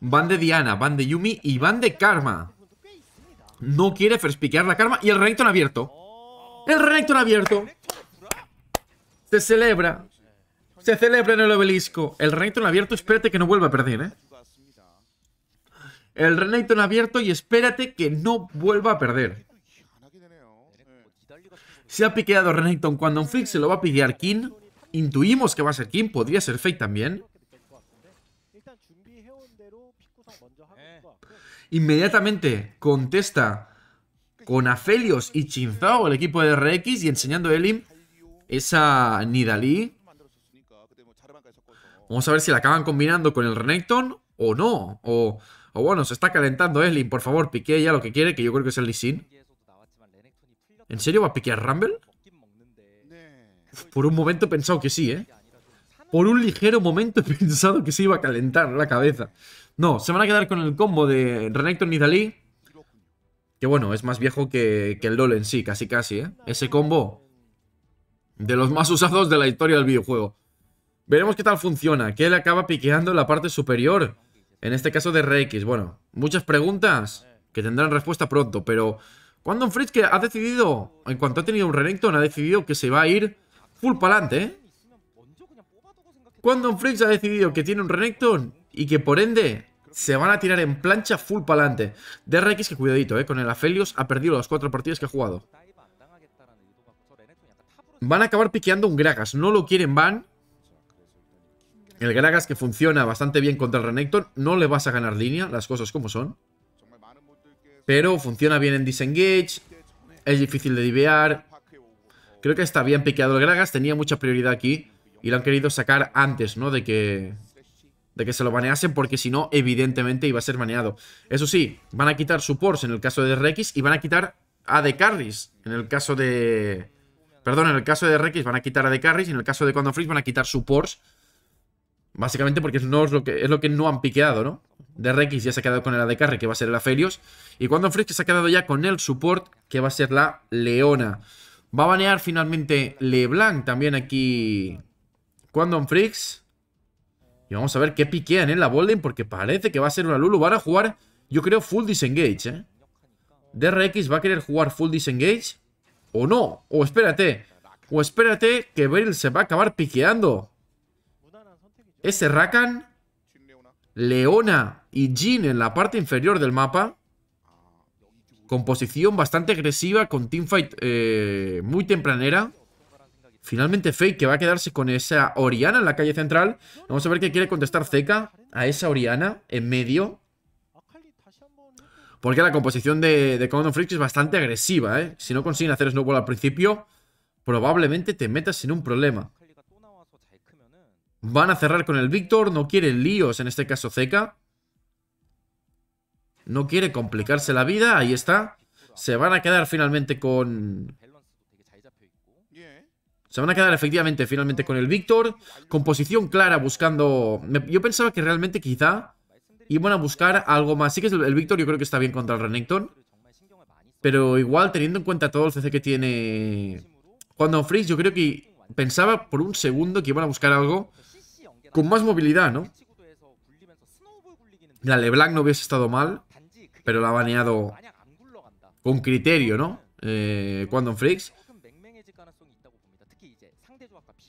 Van de Diana, van de Yumi y van de Karma. No quiere piquear la Karma y el Renekton abierto. El Renekton abierto. Se celebra. Se celebra en el obelisco. El Renekton abierto, espérate que no vuelva a perder, ¿eh? El Renekton abierto y espérate que no vuelva a perder. Se ha piqueado Renekton cuando un Flick se lo va a piquear King. Intuimos que va a ser King, podría ser Fake también. Inmediatamente contesta con Afelios y Chinzao, el equipo de RX, y enseñando a Elim esa Nidalí. Vamos a ver si la acaban combinando con el Renekton o no. O, bueno, se está calentando Elim. Por favor, pique ya lo que quiere, que yo creo que es el Sin. ¿En serio va a piquear Rumble? por un momento he pensado que sí, ¿eh? Por un ligero momento he pensado que se iba a calentar la cabeza. No, se van a quedar con el combo de Renekton y Dalí. Que bueno, es más viejo que, el LoL en sí, casi casi, ¿eh? Ese combo de los más usados de la historia del videojuego. Veremos qué tal funciona, que él acaba piqueando la parte superior, en este caso de RX. Bueno, muchas preguntas que tendrán respuesta pronto, pero un Fritz que ha decidido, en cuanto ha tenido un Renekton, ha decidido que se va a ir full pa'lante, ¿eh? un Fritz ha decidido que tiene un Renekton y que por ende se van a tirar en plancha full pa'lante. adelante. DRX que cuidadito, eh, con el Aphelios ha perdido las cuatro partidas que ha jugado. Van a acabar piqueando un Gragas, no lo quieren van. El Gragas que funciona bastante bien contra el Renekton, no le vas a ganar línea, las cosas como son. Pero funciona bien en disengage, es difícil de divear. Creo que está bien piqueado el Gragas, tenía mucha prioridad aquí y lo han querido sacar antes, ¿no? De que de que se lo baneasen porque si no, evidentemente iba a ser baneado. Eso sí, van a quitar supports en el caso de Rex y van a quitar de Carries en el caso de... Perdón, en el caso de Rex van a quitar de Carries y en el caso de cuando Freaks van a quitar supports. Básicamente porque no es, lo que, es lo que no han piqueado, ¿no? De Rex ya se ha quedado con el de Carry, que va a ser el Aphelios. Y cuando Freaks se ha quedado ya con el support, que va a ser la Leona. Va a banear finalmente LeBlanc también aquí Quantum Freaks vamos a ver qué piquean en la Bolden porque parece que va a ser una Lulu. Van a jugar, yo creo, full disengage, ¿eh? DRX va a querer jugar full disengage o no. O espérate, o espérate que Beryl se va a acabar piqueando. Ese Rakan, Leona y Jin en la parte inferior del mapa. Composición bastante agresiva con teamfight eh, muy tempranera. Finalmente Fake, que va a quedarse con esa Oriana en la calle central. Vamos a ver qué quiere contestar Zeca a esa Oriana en medio. Porque la composición de, de Freak es bastante agresiva, ¿eh? Si no consiguen hacer snowball al principio, probablemente te metas en un problema. Van a cerrar con el Víctor, no quiere líos, en este caso Zeca. No quiere complicarse la vida, ahí está. Se van a quedar finalmente con, se van a quedar efectivamente finalmente con el Víctor. Composición clara buscando... yo pensaba que realmente quizá iban a buscar algo más. Sí que el, Víctor yo creo que está bien contra el Renekton. Pero igual teniendo en cuenta todo el CC que tiene... Cuando Freeze yo creo que pensaba por un segundo que iban a buscar algo con más movilidad, ¿no? La LeBlanc no hubiese estado mal, pero la ha baneado con criterio, ¿no? Eh, Quantum Freaks.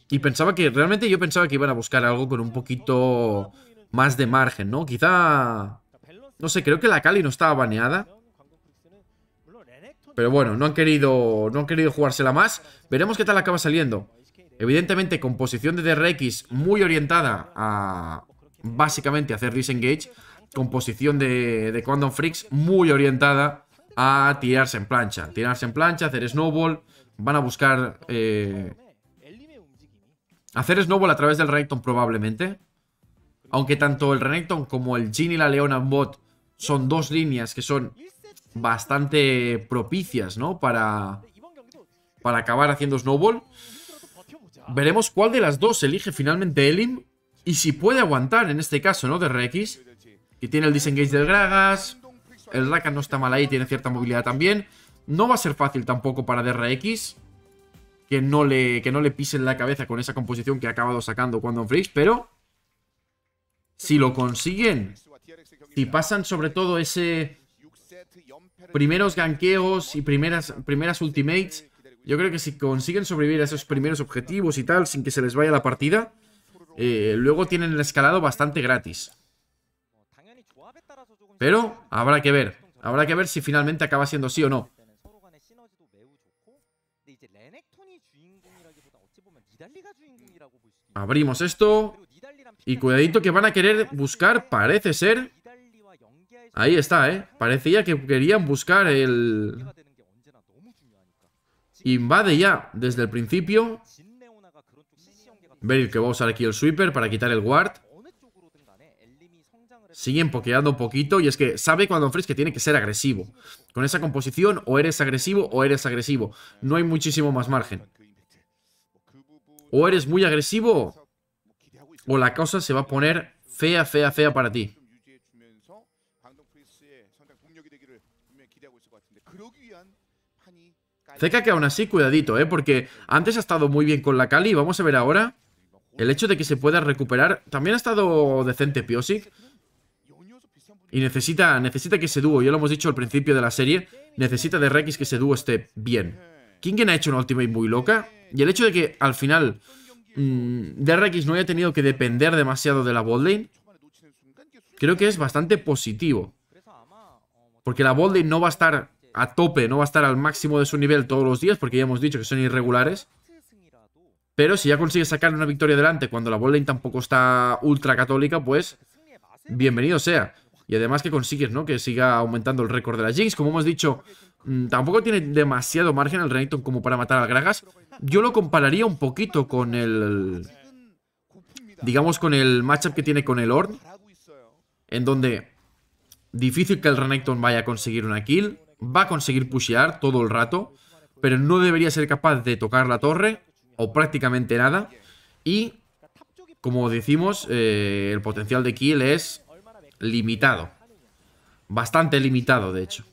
Y pensaba que, realmente yo pensaba que iban a buscar algo con un poquito más de margen, ¿no? Quizá, no sé, creo que la Cali no estaba baneada. Pero bueno, no han querido, no han querido jugársela más. Veremos qué tal acaba saliendo. Evidentemente, composición de DRX muy orientada a básicamente hacer disengage. Composición de, de Quantum Freaks muy orientada a tirarse en plancha. Tirarse en plancha, hacer snowball. Van a buscar eh, Hacer Snowball a través del Renekton probablemente. Aunque tanto el Renekton como el Jin y la Leona Bot son dos líneas que son bastante propicias, ¿no? Para, para acabar haciendo Snowball. Veremos cuál de las dos elige finalmente Elim. Y si puede aguantar en este caso, ¿no? De Rex. Que tiene el disengage del Gragas. El Rakan no está mal ahí, tiene cierta movilidad también. No va a ser fácil tampoco para DRX que no le, que no le pisen la cabeza con esa composición que ha acabado sacando en Freeze, pero si lo consiguen, si pasan sobre todo ese primeros ganqueos y primeras, primeras ultimates, yo creo que si consiguen sobrevivir a esos primeros objetivos y tal, sin que se les vaya la partida, eh, luego tienen el escalado bastante gratis. Pero habrá que ver, habrá que ver si finalmente acaba siendo sí o no. Abrimos esto. Y cuidadito que van a querer buscar, parece ser. Ahí está, ¿eh? Parecía que querían buscar el... Invade ya desde el principio. ver que va a usar aquí el sweeper para quitar el guard. Siguen pokeando un poquito y es que sabe cuando Frisk que tiene que ser agresivo. Con esa composición o eres agresivo o eres agresivo. No hay muchísimo más margen. O eres muy agresivo, o la cosa se va a poner fea, fea, fea para ti. CK que aún así, cuidadito, ¿eh? Porque antes ha estado muy bien con la Cali. Vamos a ver ahora el hecho de que se pueda recuperar. También ha estado decente Piosic. Y necesita, necesita que ese dúo, ya lo hemos dicho al principio de la serie, necesita de Rex que ese dúo esté bien. Kingen ha hecho una ultimate muy loca. Y el hecho de que al final mm, DRX no haya tenido que depender demasiado de la botlane, creo que es bastante positivo. Porque la botlane no va a estar a tope, no va a estar al máximo de su nivel todos los días, porque ya hemos dicho que son irregulares. Pero si ya consigues sacar una victoria delante cuando la botlane tampoco está ultra católica, pues bienvenido sea. Y además que consigues, ¿no? Que siga aumentando el récord de la Jinx. Como hemos dicho, Mm, tampoco tiene demasiado margen el Renekton como para matar al Gragas. Yo lo compararía un poquito con el... Digamos con el matchup que tiene con el Orn. En donde difícil que el Renekton vaya a conseguir una kill. Va a conseguir pushear todo el rato. Pero no debería ser capaz de tocar la torre. O prácticamente nada. Y, como decimos, eh, el potencial de kill es limitado. Bastante limitado, de hecho.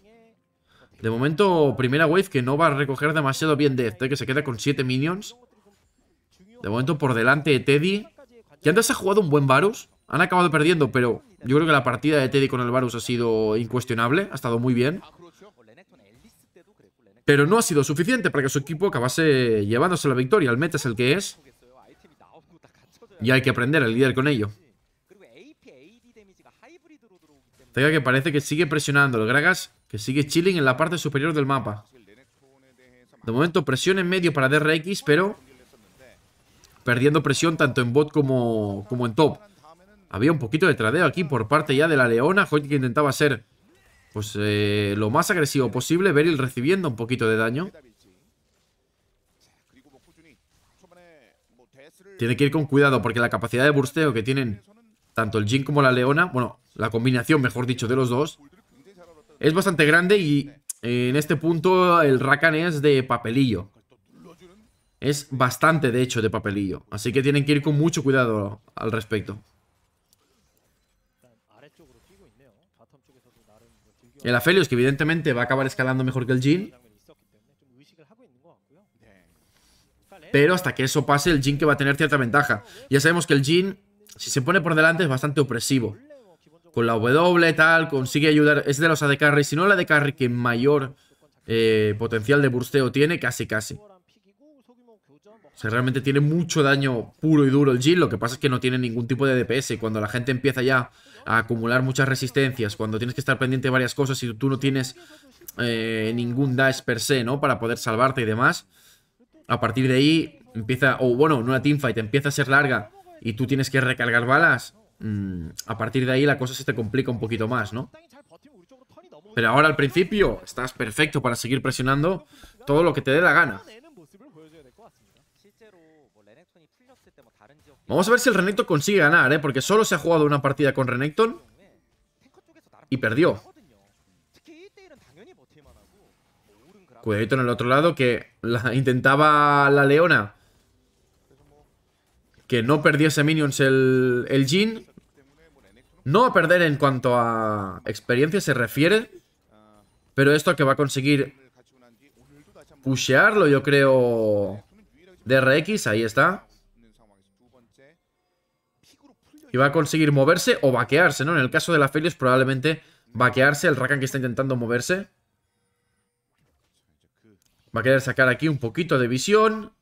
De momento, primera wave que no va a recoger demasiado bien Death, eh, que se queda con 7 minions. De momento por delante de Teddy. Que antes ha jugado un buen Varus. Han acabado perdiendo, pero yo creo que la partida de Teddy con el Varus ha sido incuestionable. Ha estado muy bien. Pero no ha sido suficiente para que su equipo acabase llevándose la victoria. El meta es el que es. Y hay que aprender a líder con ello. Tenga que parece que sigue presionando el Gragas que sigue chilling en la parte superior del mapa. De momento presión en medio para DRX, pero perdiendo presión tanto en bot como, como en top. Había un poquito de tradeo aquí por parte ya de la Leona. Hoy que intentaba ser pues eh, lo más agresivo posible. Beryl recibiendo un poquito de daño. Tiene que ir con cuidado porque la capacidad de bursteo que tienen tanto el Jin como la Leona, bueno, la combinación, mejor dicho, de los dos, es bastante grande y eh, en este punto el Rakan es de papelillo. Es bastante, de hecho, de papelillo. Así que tienen que ir con mucho cuidado al respecto. El Aphelios, que evidentemente va a acabar escalando mejor que el Jin. Pero hasta que eso pase, el Jin que va a tener cierta ventaja. Ya sabemos que el Jin, si se pone por delante, es bastante opresivo con la W, tal, consigue ayudar. Es de los AD Carry, si no la de Carry que mayor eh, potencial de bursteo tiene, casi, casi. O sea, realmente tiene mucho daño puro y duro el Jin, lo que pasa es que no tiene ningún tipo de DPS. Y cuando la gente empieza ya a acumular muchas resistencias, cuando tienes que estar pendiente de varias cosas y tú no tienes eh, ningún dash per se, ¿no? Para poder salvarte y demás, a partir de ahí empieza, o bueno, en una teamfight empieza a ser larga y tú tienes que recargar balas, Mm, a partir de ahí la cosa se te complica un poquito más, ¿no? Pero ahora al principio estás perfecto para seguir presionando todo lo que te dé la gana. Vamos a ver si el Renekton consigue ganar, ¿eh? Porque solo se ha jugado una partida con Renekton y perdió. Cuidado en el otro lado que la intentaba la Leona que no perdiese minions el, el Jin no a perder en cuanto a experiencia se refiere, pero esto que va a conseguir pushearlo, yo creo, DRX, ahí está. Y va a conseguir moverse o vaquearse, ¿no? En el caso de la Felios probablemente vaquearse, el Rakan que está intentando moverse. Va a querer sacar aquí un poquito de visión.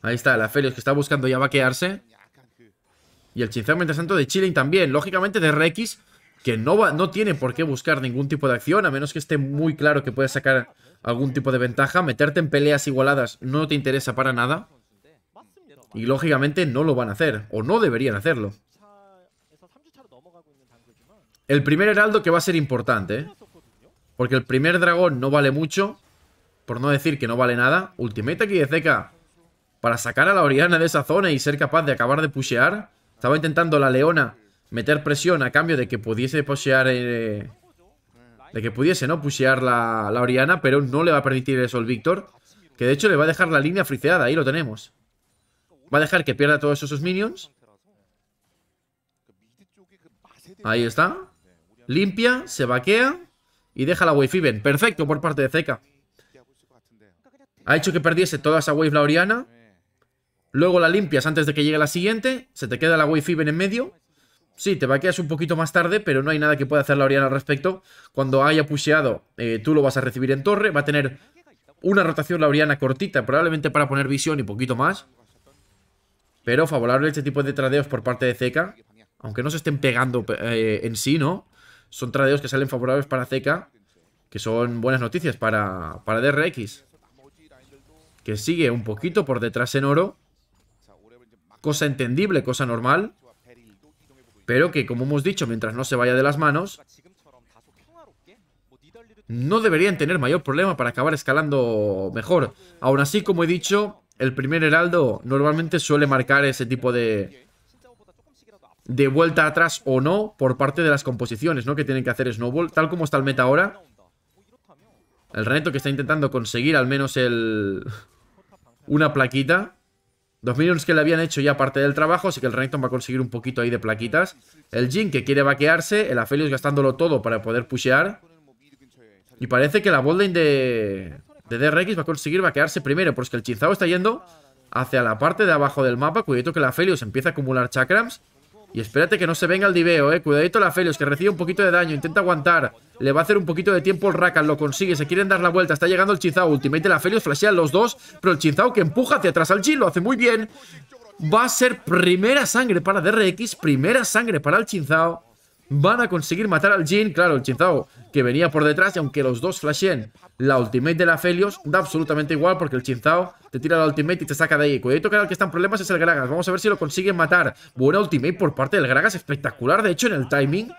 Ahí está, la Felios que está buscando ya vaquearse. Y el hechicero, mientras tanto, de Chilling también. Lógicamente, de Rex, que no, va, no tiene por qué buscar ningún tipo de acción, a menos que esté muy claro que puede sacar algún tipo de ventaja. Meterte en peleas igualadas no te interesa para nada. Y lógicamente no lo van a hacer, o no deberían hacerlo. El primer heraldo que va a ser importante, Porque el primer dragón no vale mucho, por no decir que no vale nada. Ultimate aquí de Zeca para sacar a la Oriana de esa zona y ser capaz de acabar de pushear. Estaba intentando la leona meter presión a cambio de que pudiese posear... Eh, de que pudiese, ¿no? Pusear la, la Oriana, pero no le va a permitir eso el Víctor. Que de hecho le va a dejar la línea friceada. ahí lo tenemos. Va a dejar que pierda todos esos minions. Ahí está. Limpia, se vaquea y deja la Wave Even. Perfecto por parte de Zeca. Ha hecho que perdiese toda esa Wave la Oriana. Luego la limpias antes de que llegue la siguiente. Se te queda la wifi en medio. Sí, te va a quedar un poquito más tarde, pero no hay nada que pueda hacer la Oriana al respecto. Cuando haya pusheado, eh, tú lo vas a recibir en torre. Va a tener una rotación la Oriana cortita, probablemente para poner visión y poquito más. Pero favorable este tipo de tradeos por parte de Zeka. Aunque no se estén pegando eh, en sí, ¿no? Son tradeos que salen favorables para Zeka. Que son buenas noticias para, para DRX. Que sigue un poquito por detrás en oro cosa entendible, cosa normal, pero que, como hemos dicho, mientras no se vaya de las manos, no deberían tener mayor problema para acabar escalando mejor. Aún así, como he dicho, el primer heraldo normalmente suele marcar ese tipo de, de vuelta atrás o no por parte de las composiciones ¿no? que tienen que hacer Snowball. Tal como está el meta ahora, el reto que está intentando conseguir al menos el una plaquita Dos minions que le habían hecho ya parte del trabajo, así que el Renekton va a conseguir un poquito ahí de plaquitas. El Jin que quiere vaquearse, el Aphelios gastándolo todo para poder pushear. Y parece que la botlane de, de DRX va a conseguir vaquearse primero, porque el Chinzao está yendo hacia la parte de abajo del mapa. Cuidado que el Aphelios empieza a acumular chakrams. Y espérate que no se venga el diveo, eh. Cuidadito la Felios, que recibe un poquito de daño. Intenta aguantar. Le va a hacer un poquito de tiempo el Rakan. Lo consigue. Se quieren dar la vuelta. Está llegando el Chinzao, Ultimate de la Felios. Flashean los dos. Pero el Chinzao que empuja hacia atrás al Jin. Lo hace muy bien. Va a ser primera sangre para DRX. Primera sangre para el Chinzao, Van a conseguir matar al Jin. Claro, el Chinzao que venía por detrás. Y aunque los dos flashen la ultimate de la Felios da absolutamente igual porque el Chinzao te tira la ultimate y te saca de ahí. cuidadito que el que está en problemas es el Gragas. Vamos a ver si lo consiguen matar. Buena ultimate por parte del Gragas, espectacular. De hecho, en el timing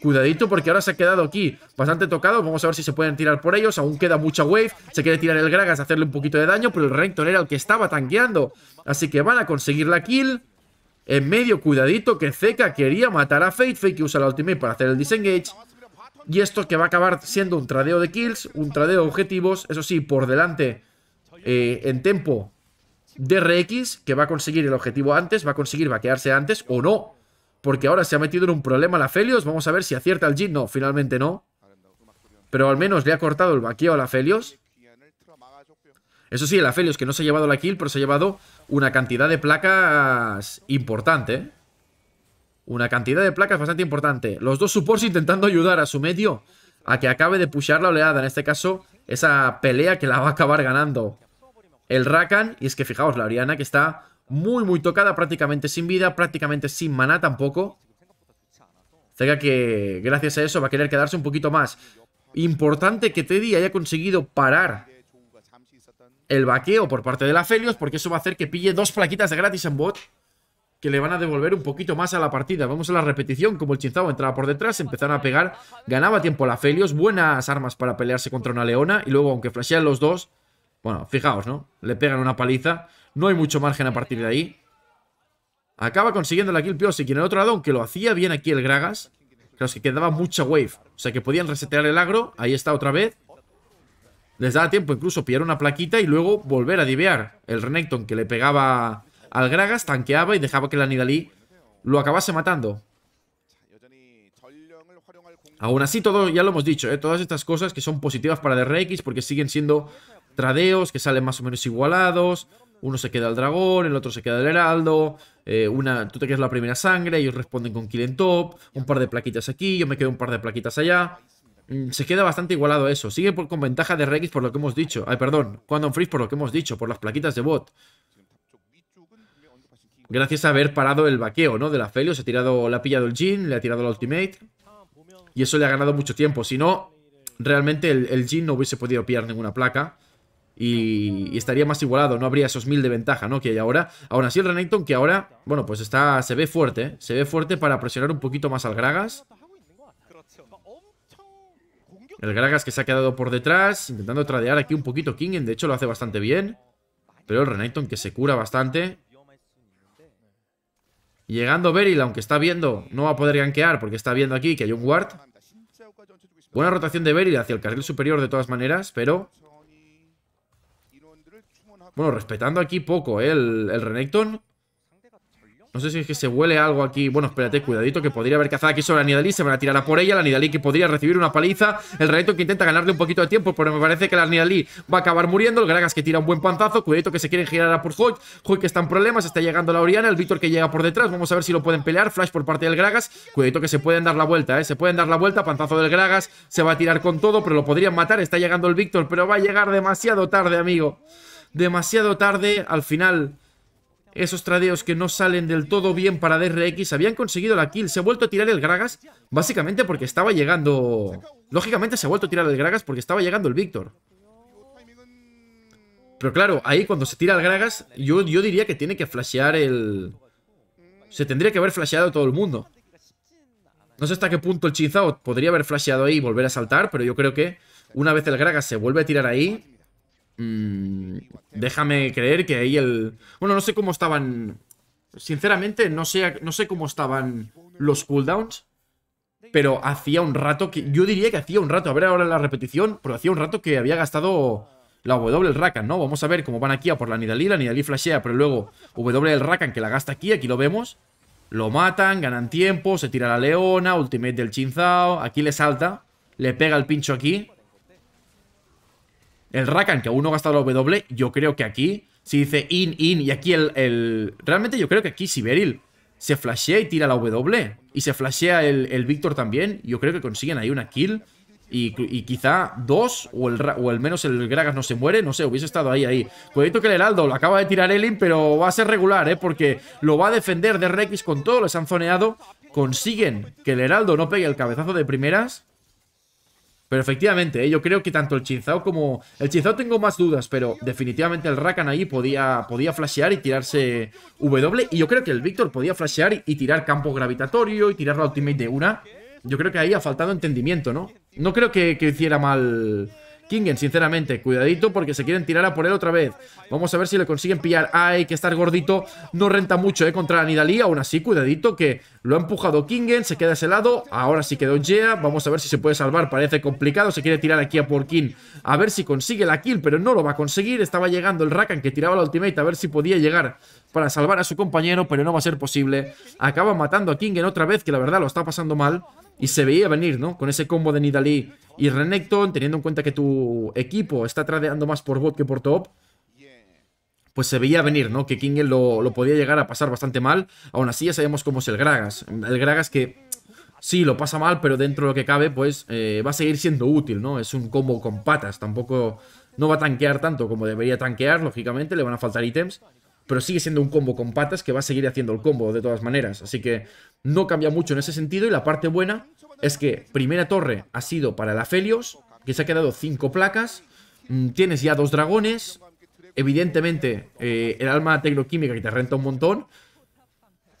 Cuidadito porque ahora se ha quedado aquí bastante tocado. Vamos a ver si se pueden tirar por ellos. Aún queda mucha wave. Se quiere tirar el Gragas, hacerle un poquito de daño. Pero el Renton era el que estaba tanqueando. Así que van a conseguir la kill. En medio, cuidadito que Zeca quería matar a Fate. Fate que usa la ultimate para hacer el disengage. Y esto que va a acabar siendo un tradeo de kills, un tradeo de objetivos, eso sí, por delante eh, en tempo rex que va a conseguir el objetivo antes, va a conseguir vaquearse antes o no. Porque ahora se ha metido en un problema la Felios, vamos a ver si acierta el Jin, no, finalmente no. Pero al menos le ha cortado el vaqueo a la Felios. Eso sí, la Felios que no se ha llevado la kill, pero se ha llevado una cantidad de placas importante, ¿eh? Una cantidad de placas bastante importante. Los dos supports intentando ayudar a su medio a que acabe de pushar la oleada. En este caso, esa pelea que la va a acabar ganando el Rakan. Y es que fijaos, la Oriana que está muy, muy tocada, prácticamente sin vida, prácticamente sin maná tampoco. Cerca que gracias a eso va a querer quedarse un poquito más. Importante que Teddy haya conseguido parar el vaqueo por parte de la Felios porque eso va a hacer que pille dos plaquitas de gratis en bot le van a devolver un poquito más a la partida. Vamos a la repetición, como el Chinzao entraba por detrás, empezaron a pegar, ganaba tiempo la Felios, buenas armas para pelearse contra una Leona, y luego, aunque flashean los dos, bueno, fijaos, ¿no? Le pegan una paliza, no hay mucho margen a partir de ahí. Acaba consiguiendo la kill Piosik, y en el otro lado, aunque lo hacía bien aquí el Gragas, claro, que quedaba mucha wave, o sea que podían resetear el agro, ahí está otra vez, les daba tiempo incluso pillar una plaquita y luego volver a divear. El Renekton que le pegaba al Gragas, tanqueaba y dejaba que la Nidalí lo acabase matando. Aún así, todo ya lo hemos dicho, ¿eh? todas estas cosas que son positivas para DRX porque siguen siendo tradeos que salen más o menos igualados. Uno se queda el dragón, el otro se queda el heraldo. Eh, una, tú te quedas la primera sangre, ellos responden con kill en top. Un par de plaquitas aquí, yo me quedo un par de plaquitas allá. Mm, se queda bastante igualado eso. Sigue con ventaja de Rex por lo que hemos dicho. Ay, perdón, Quantum Freeze por lo que hemos dicho, por las plaquitas de bot gracias a haber parado el vaqueo, ¿no? De la Felios, ha tirado, le ha pillado el Jin, le ha tirado la Ultimate. Y eso le ha ganado mucho tiempo. Si no, realmente el, Jin no hubiese podido pillar ninguna placa. Y, estaría más igualado, no habría esos mil de ventaja, ¿no? Que hay ahora. Aún así, el Renekton que ahora, bueno, pues está, se ve fuerte, ¿eh? Se ve fuerte para presionar un poquito más al Gragas. El Gragas que se ha quedado por detrás, intentando tradear aquí un poquito Kingen, de hecho lo hace bastante bien. Pero el Renekton que se cura bastante. Llegando Beryl, aunque está viendo, no va a poder ganquear porque está viendo aquí que hay un ward. Buena rotación de Beryl hacia el carril superior de todas maneras, pero... Bueno, respetando aquí poco ¿eh? el, el Renekton. No sé si es que se huele algo aquí. Bueno, espérate, cuidadito, que podría haber cazado aquí sobre la Nidalí. Se van a tirar a por ella. La Nidalí que podría recibir una paliza. El Reyito que intenta ganarle un poquito de tiempo, pero me parece que la Nidalí va a acabar muriendo. El Gragas que tira un buen panzazo. Cuidadito que se quieren girar a por hoy hoy que está en problemas. Está llegando la Oriana. El Víctor que llega por detrás. Vamos a ver si lo pueden pelear. Flash por parte del Gragas. Cuidadito que se pueden dar la vuelta, ¿eh? Se pueden dar la vuelta. Panzazo del Gragas. Se va a tirar con todo, pero lo podrían matar. Está llegando el Víctor, pero va a llegar demasiado tarde, amigo. Demasiado tarde. Al final... Esos tradeos que no salen del todo bien para DRX habían conseguido la kill. Se ha vuelto a tirar el Gragas, básicamente porque estaba llegando... Lógicamente se ha vuelto a tirar el Gragas porque estaba llegando el Víctor. Pero claro, ahí cuando se tira el Gragas, yo, yo diría que tiene que flashear el... Se tendría que haber flasheado todo el mundo. No sé hasta qué punto el Chinzao podría haber flasheado ahí y volver a saltar, pero yo creo que una vez el Gragas se vuelve a tirar ahí, Mm, déjame creer que ahí el... Bueno, no sé cómo estaban... Sinceramente, no sé, no sé cómo estaban los cooldowns, pero hacía un rato que... Yo diría que hacía un rato, a ver ahora la repetición, pero hacía un rato que había gastado la W el Rakan, ¿no? Vamos a ver cómo van aquí a por la Nidalí, la Nidalí flashea, pero luego W el Rakan que la gasta aquí, aquí lo vemos. Lo matan, ganan tiempo, se tira la leona, ultimate del Chinzao, aquí le salta, le pega el pincho aquí. El Rakan, que aún no ha gastado la W, yo creo que aquí, si dice in, in, y aquí el... Realmente yo creo que aquí Siberil se flashea y tira la W. Y se flashea el, el Víctor también. Yo creo que consiguen ahí una kill. Y, quizá dos, o, el, o al menos el Gragas no se muere, no sé, hubiese estado ahí, ahí. Cuidado que el Heraldo lo acaba de tirar Elin, pero va a ser regular, ¿eh? Porque lo va a defender de Rex con todo, les han zoneado. Consiguen que el Heraldo no pegue el cabezazo de primeras. Pero efectivamente, ¿eh? yo creo que tanto el Chinzao como... El Chinzao tengo más dudas, pero definitivamente el Rakan ahí podía, podía flashear y tirarse W. Y yo creo que el Víctor podía flashear y, tirar campo gravitatorio y tirar la ultimate de una. Yo creo que ahí ha faltado entendimiento, ¿no? No creo que hiciera mal Kingen, sinceramente, cuidadito porque se quieren tirar a por él otra vez. Vamos a ver si le consiguen pillar. Ay, que estar gordito no renta mucho, ¿eh? Contra Nidalí. Aún así, cuidadito que lo ha empujado Kingen. Se queda a ese lado. Ahora sí quedó Jea, Vamos a ver si se puede salvar. Parece complicado. Se quiere tirar aquí a por A ver si consigue la kill, pero no lo va a conseguir. Estaba llegando el Rakan que tiraba la ultimate. A ver si podía llegar para salvar a su compañero, pero no va a ser posible. Acaba matando a Kingen otra vez, que la verdad lo está pasando mal. Y se veía venir, ¿no? Con ese combo de Nidalee y Renekton, teniendo en cuenta que tu equipo está tradeando más por bot que por top, pues se veía venir, ¿no? Que Kingel lo, podía llegar a pasar bastante mal. Aún así ya sabemos cómo es el Gragas. El Gragas que sí lo pasa mal, pero dentro de lo que cabe, pues eh, va a seguir siendo útil, ¿no? Es un combo con patas, tampoco no va a tanquear tanto como debería tanquear, lógicamente, le van a faltar ítems pero sigue siendo un combo con patas que va a seguir haciendo el combo de todas maneras. Así que no cambia mucho en ese sentido y la parte buena es que primera torre ha sido para la Felios que se ha quedado cinco placas, mm, tienes ya dos dragones, evidentemente eh, el alma tecnoquímica que te renta un montón.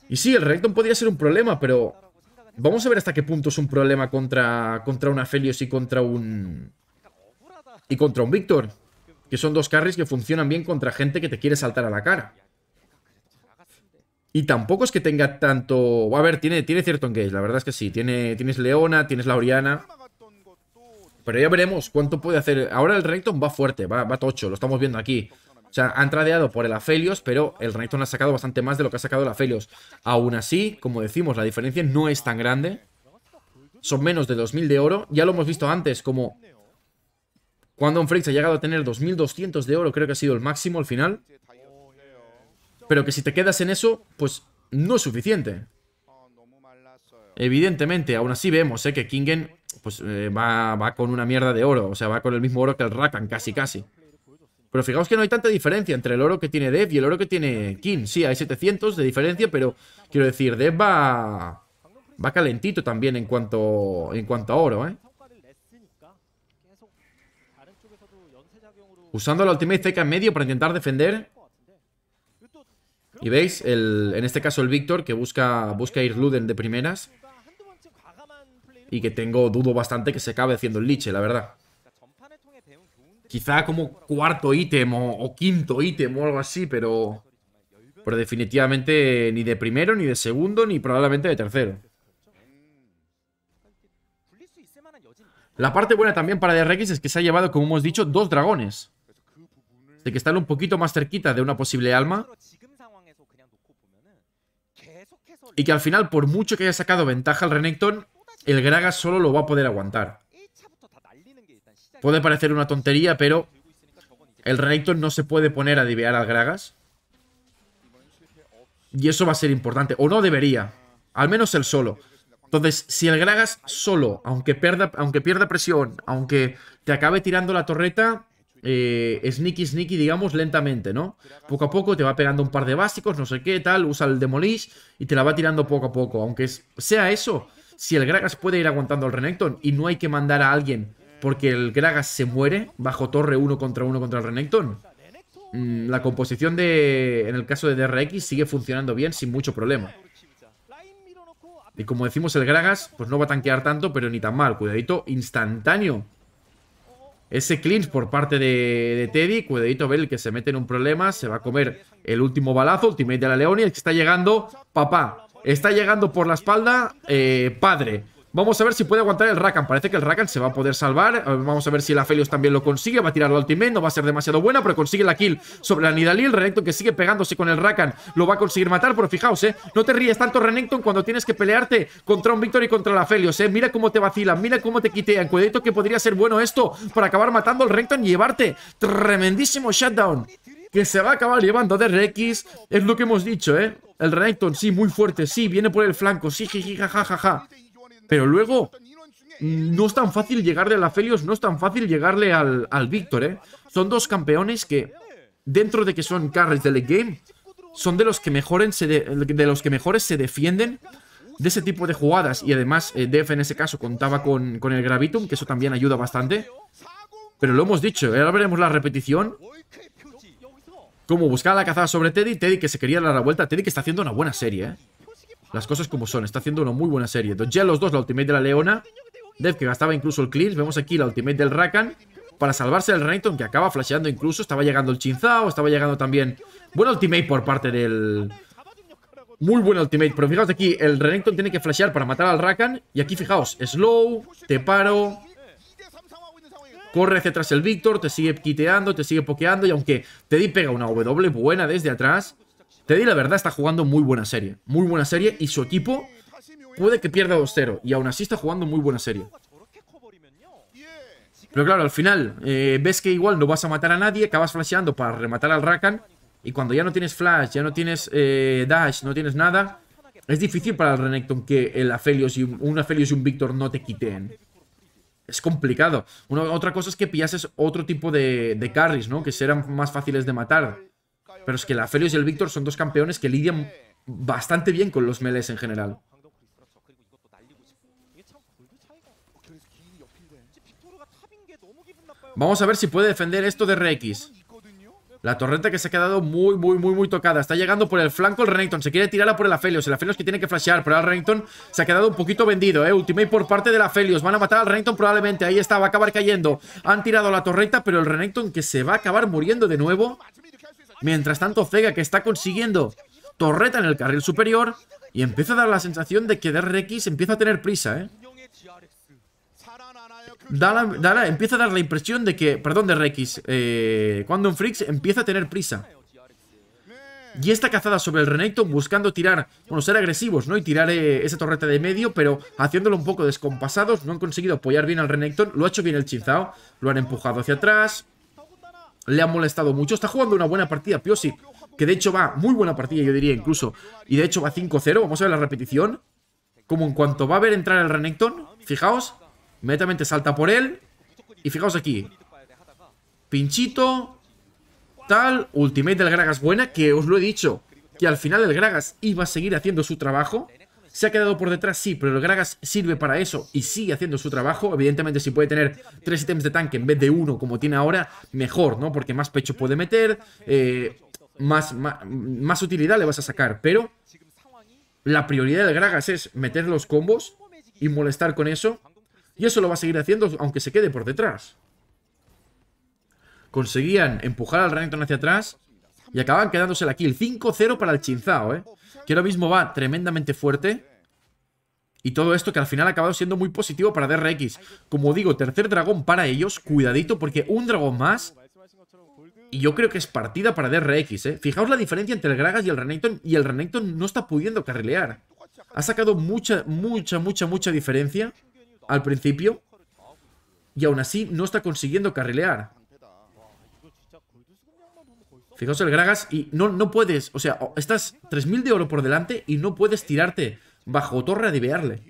Y sí, el Renekton podría ser un problema, pero vamos a ver hasta qué punto es un problema contra, contra un Aphelios y contra un... Y contra un Víctor. Que son dos carries que funcionan bien contra gente que te quiere saltar a la cara. Y tampoco es que tenga tanto... A ver, tiene, tiene cierto engage, la verdad es que sí. Tiene, tienes Leona, tienes la Oriana. Pero ya veremos cuánto puede hacer. Ahora el Renekton va fuerte, va, va tocho, lo estamos viendo aquí. O sea, han tradeado por el Aphelios, pero el Renekton ha sacado bastante más de lo que ha sacado el Aphelios. Aún así, como decimos, la diferencia no es tan grande. Son menos de 2.000 de oro. Ya lo hemos visto antes, como un Freaks ha llegado a tener 2.200 de oro, creo que ha sido el máximo al final. Pero que si te quedas en eso, pues no es suficiente. Evidentemente, aún así vemos eh, que Kingen pues, eh, va, va, con una mierda de oro. O sea, va con el mismo oro que el Rakan, casi casi. Pero fijaos que no hay tanta diferencia entre el oro que tiene Dev y el oro que tiene King. Sí, hay 700 de diferencia, pero quiero decir, Dev va, va calentito también en cuanto, en cuanto a oro, ¿eh? Usando la Ultimate ZK en medio para intentar defender. Y veis, en este caso el Víctor, que busca, busca ir Luden de primeras. Y que tengo, dudo bastante que se acabe haciendo el Liche, la verdad. Quizá como cuarto ítem o, quinto ítem o algo así, pero... Pero definitivamente ni de primero, ni de segundo, ni probablemente de tercero. La parte buena también para DRX es que se ha llevado, como hemos dicho, dos dragones de que están un poquito más cerquita de una posible alma. Y que al final, por mucho que haya sacado ventaja al Renekton, el Gragas solo lo va a poder aguantar. Puede parecer una tontería, pero el Renekton no se puede poner a divear al Gragas. Y eso va a ser importante, o no debería, al menos el solo. Entonces, si el Gragas solo, aunque pierda, aunque pierda presión, aunque te acabe tirando la torreta, eh, sneaky, sneaky, digamos, lentamente, ¿no? Poco a poco te va pegando un par de básicos, no sé qué, tal, usa el demolish y te la va tirando poco a poco. Aunque sea eso, si el Gragas puede ir aguantando al Renekton y no hay que mandar a alguien porque el Gragas se muere bajo torre uno contra uno contra el Renekton, mm, la composición de, en el caso de DRX sigue funcionando bien sin mucho problema. Y como decimos, el Gragas pues no va a tanquear tanto, pero ni tan mal. Cuidadito instantáneo ese clinch por parte de, Teddy, cuidadito ver el que se mete en un problema, se va a comer el último balazo, ultimate de la El que está llegando, papá, está llegando por la espalda, eh, padre. Vamos a ver si puede aguantar el Rakan. Parece que el Rakan se va a poder salvar. Eh, vamos a ver si la Aphelios también lo consigue. Va a tirar la ultimate. No va a ser demasiado buena, pero consigue la kill sobre la El Renekton que sigue pegándose con el Rakan. Lo va a conseguir matar, pero fijaos, ¿eh? No te ríes tanto, Renekton, cuando tienes que pelearte contra un Victor y contra la Aphelios, ¿eh? Mira cómo te vacilan, mira cómo te quitean. Cuidadito que podría ser bueno esto para acabar matando al Renekton y llevarte tremendísimo shutdown que se va a acabar llevando de Rex. Es lo que hemos dicho, ¿eh? El Renekton, sí, muy fuerte, sí, viene por el flanco, sí, jiji, Ja, pero luego, no es tan fácil llegarle la Felios, no es tan fácil llegarle al, al Víctor, ¿eh? Son dos campeones que, dentro de que son carries del game, son de los que mejores se, de, los que mejores se defienden de ese tipo de jugadas. Y además, eh, Def en ese caso contaba con, con el Gravitum, que eso también ayuda bastante. Pero lo hemos dicho, ¿eh? ahora veremos la repetición. Como buscaba la cazada sobre Teddy, Teddy que se quería dar la vuelta, Teddy que está haciendo una buena serie, ¿eh? Las cosas como son. Está haciendo una muy buena serie. Ya los dos, la ultimate de la Leona. Dev que gastaba incluso el clear. Vemos aquí la ultimate del Rakan. Para salvarse del Renekton que acaba flasheando incluso. Estaba llegando el Chinzao. Estaba llegando también... Buen ultimate por parte del... Muy buen ultimate. Pero fijaos aquí. El Renekton tiene que flashear para matar al Rakan. Y aquí fijaos. Slow. Te paro. Corre hacia atrás el Víctor. Te sigue quiteando. Te sigue pokeando. Y aunque Teddy pega una W buena desde atrás... Te di la verdad, está jugando muy buena serie. Muy buena serie y su equipo puede que pierda 2-0. Y aún así está jugando muy buena serie. Pero claro, al final eh, ves que igual no vas a matar a nadie, acabas flasheando para rematar al Rakan. Y cuando ya no tienes flash, ya no tienes eh, dash, no tienes nada, es difícil para el Renekton que el y un, y un Victor no te quiten. Es complicado. otra cosa es que pillases otro tipo de, de carries, ¿no? Que serán más fáciles de matar. Pero es que la Felios y el Víctor son dos campeones que lidian bastante bien con los melees en general. Vamos a ver si puede defender esto de Rex. La torreta que se ha quedado muy, muy, muy, muy tocada. Está llegando por el flanco el Renekton. Se quiere tirarla por el Aphelios. El Aphelios que tiene que flashear. Pero el Renekton se ha quedado un poquito vendido, ¿eh? Ultimate por parte de la Aphelios. Van a matar al Renekton probablemente. Ahí está, va a acabar cayendo. Han tirado la torreta, pero el Renekton que se va a acabar muriendo de nuevo. Mientras tanto, Zega, que está consiguiendo torreta en el carril superior y empieza a dar la sensación de que DRX empieza a tener prisa, ¿eh? empieza a dar la impresión de que, perdón, DRX, eh, Quantum Freaks empieza a tener prisa. Y está cazada sobre el Renekton buscando tirar, bueno, ser agresivos, ¿no? Y tirar eh, esa torreta de medio, pero haciéndolo un poco descompasados. No han conseguido apoyar bien al Renekton. Lo ha hecho bien el Chinzao. Lo han empujado hacia atrás le ha molestado mucho. Está jugando una buena partida Piosi que de hecho va muy buena partida, yo diría incluso. Y de hecho va 5-0. Vamos a ver la repetición. Como en cuanto va a ver entrar el Renekton, fijaos, inmediatamente salta por él. Y fijaos aquí. Pinchito, tal, ultimate del Gragas buena, que os lo he dicho, que al final el Gragas iba a seguir haciendo su trabajo. Se ha quedado por detrás, sí, pero el Gragas sirve para eso y sigue haciendo su trabajo. Evidentemente, si puede tener tres ítems de tanque en vez de uno como tiene ahora, mejor, ¿no? Porque más pecho puede meter, eh, más, más, más utilidad le vas a sacar. Pero la prioridad del Gragas es meter los combos y molestar con eso. Y eso lo va a seguir haciendo aunque se quede por detrás. Conseguían empujar al Renekton hacia atrás y acaban quedándose la kill. 5-0 para el Chinzao, ¿eh? Que ahora mismo va tremendamente fuerte. Y todo esto que al final ha acabado siendo muy positivo para DRX. Como digo, tercer dragón para ellos. Cuidadito porque un dragón más... Y yo creo que es partida para DRX, ¿eh? Fijaos la diferencia entre el Gragas y el Renekton. Y el Renekton no está pudiendo carrilear. Ha sacado mucha, mucha, mucha, mucha diferencia al principio. Y aún así no está consiguiendo carrilear. Fijaos el Gragas y no, no puedes, o sea, estás 3.000 de oro por delante y no puedes tirarte bajo torre a divearle.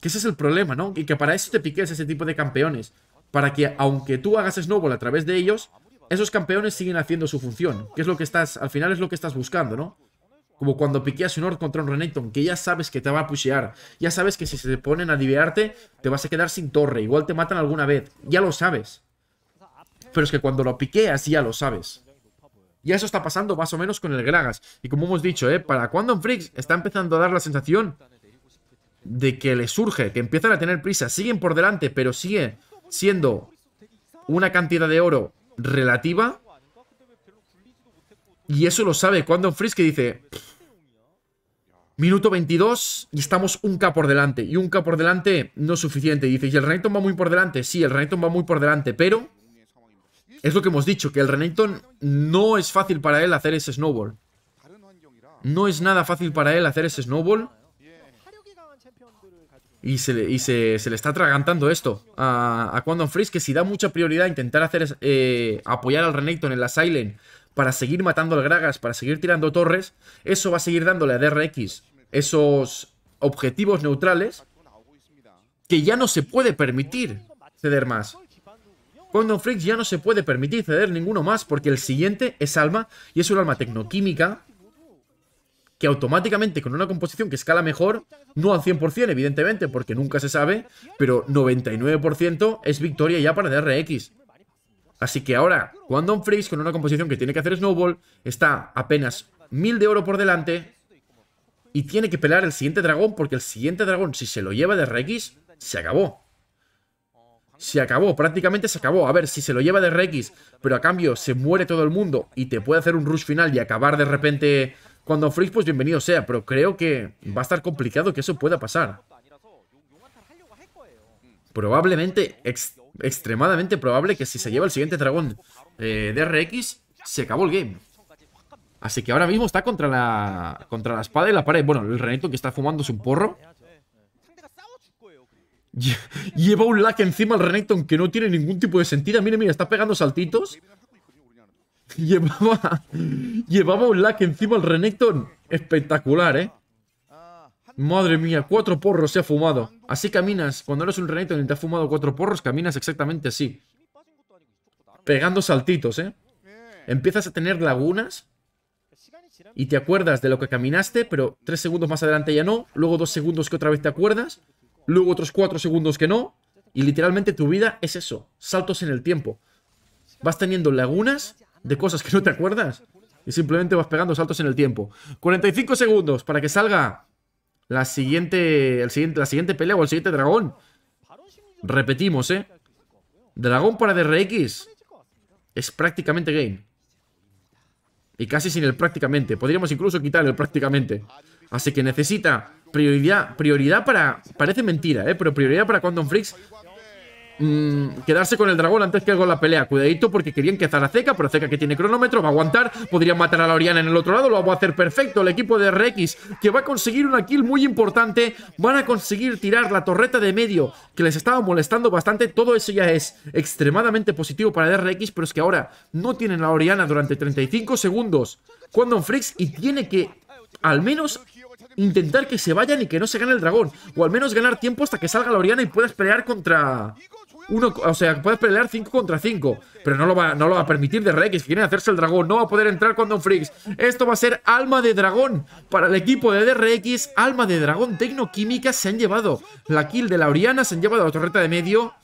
Que ese es el problema, ¿no? Y que para eso te piques ese tipo de campeones. Para que, aunque tú hagas snowball a través de ellos, esos campeones siguen haciendo su función. Que es lo que estás, al final es lo que estás buscando, ¿no? Como cuando piqueas un Ord contra un Renekton, que ya sabes que te va a pushear. Ya sabes que si se te ponen a divearte, te vas a quedar sin torre. Igual te matan alguna vez. Ya lo sabes pero es que cuando lo piqueas ya lo sabes. Y eso está pasando más o menos con el Gragas. Y como hemos dicho, ¿eh? para Quantum Freaks está empezando a dar la sensación de que le surge, que empiezan a tener prisa. Siguen por delante, pero sigue siendo una cantidad de oro relativa. Y eso lo sabe Quantum Freaks que dice... Minuto 22 y estamos un K por delante. Y un K por delante no es suficiente. dice, ¿y el Renekton va muy por delante? Sí, el Renekton va muy por delante, pero es lo que hemos dicho, que el Renekton no es fácil para él hacer ese snowball. No es nada fácil para él hacer ese snowball. Y se le, se, le está atragantando esto a, a Quantum Freeze, que si da mucha prioridad a intentar hacer eh, apoyar al Renekton en la Silent para seguir matando al Gragas, para seguir tirando torres, eso va a seguir dándole a DRX esos objetivos neutrales que ya no se puede permitir ceder más un Freaks ya no se puede permitir ceder ninguno más porque el siguiente es Alma y es un alma tecnoquímica que automáticamente con una composición que escala mejor, no al 100% evidentemente porque nunca se sabe, pero 99% es victoria ya para DRX. Así que ahora, Quantum Freaks con una composición que tiene que hacer Snowball, está apenas 1000 de oro por delante y tiene que pelar el siguiente dragón porque el siguiente dragón si se lo lleva DRX, se acabó se acabó, prácticamente se acabó. A ver, si se lo lleva de Rex, pero a cambio se muere todo el mundo y te puede hacer un rush final y acabar de repente cuando Freeze, pues bienvenido sea. Pero creo que va a estar complicado que eso pueda pasar. Probablemente, extremadamente probable que si se lleva el siguiente dragón eh, de se acabó el game. Así que ahora mismo está contra la, contra la espada y la pared. Bueno, el Renito que está fumándose un porro. Lleva un lag encima al Renekton que no tiene ningún tipo de sentido. Mira, mira, está pegando saltitos. Llevaba, llevaba un lag encima al Renekton. Espectacular, ¿eh? Madre mía, cuatro porros se ha fumado. Así caminas. Cuando eres un Renekton y te ha fumado cuatro porros, caminas exactamente así. Pegando saltitos, ¿eh? Empiezas a tener lagunas y te acuerdas de lo que caminaste, pero tres segundos más adelante ya no, luego dos segundos que otra vez te acuerdas, luego otros 4 segundos que no, y literalmente tu vida es eso, saltos en el tiempo. Vas teniendo lagunas de cosas que no te acuerdas y simplemente vas pegando saltos en el tiempo. 45 segundos para que salga la siguiente, el siguiente, la siguiente pelea o el siguiente dragón. Repetimos, ¿eh? Dragón para DRX es prácticamente game. Y casi sin el prácticamente. Podríamos incluso quitar el prácticamente. Así que necesita Prioridad, prioridad para... Parece mentira, ¿eh? Pero prioridad para Quantum Freaks mm, quedarse con el dragón antes que con la pelea. Cuidadito porque querían a Zaraceca, pero Zeca que tiene cronómetro va a aguantar. Podrían matar a la Oriana en el otro lado, lo va a hacer perfecto el equipo de RX, que va a conseguir una kill muy importante. Van a conseguir tirar la torreta de medio, que les estaba molestando bastante. Todo eso ya es extremadamente positivo para Rx. pero es que ahora no tienen la Oriana durante 35 segundos. Quantum Freaks y tiene que al menos intentar que se vayan y que no se gane el dragón. O al menos ganar tiempo hasta que salga la Oriana y puedas pelear contra... Uno, o sea, puedes pelear 5 contra 5. Pero no lo, va, no lo va a permitir de Rex. Quieren hacerse el dragón. No va a poder entrar con Don Freaks. Esto va a ser alma de dragón. Para el equipo de DRX, alma de dragón. Tecnoquímica se han llevado la kill de la Oriana. Se han llevado la torreta de medio.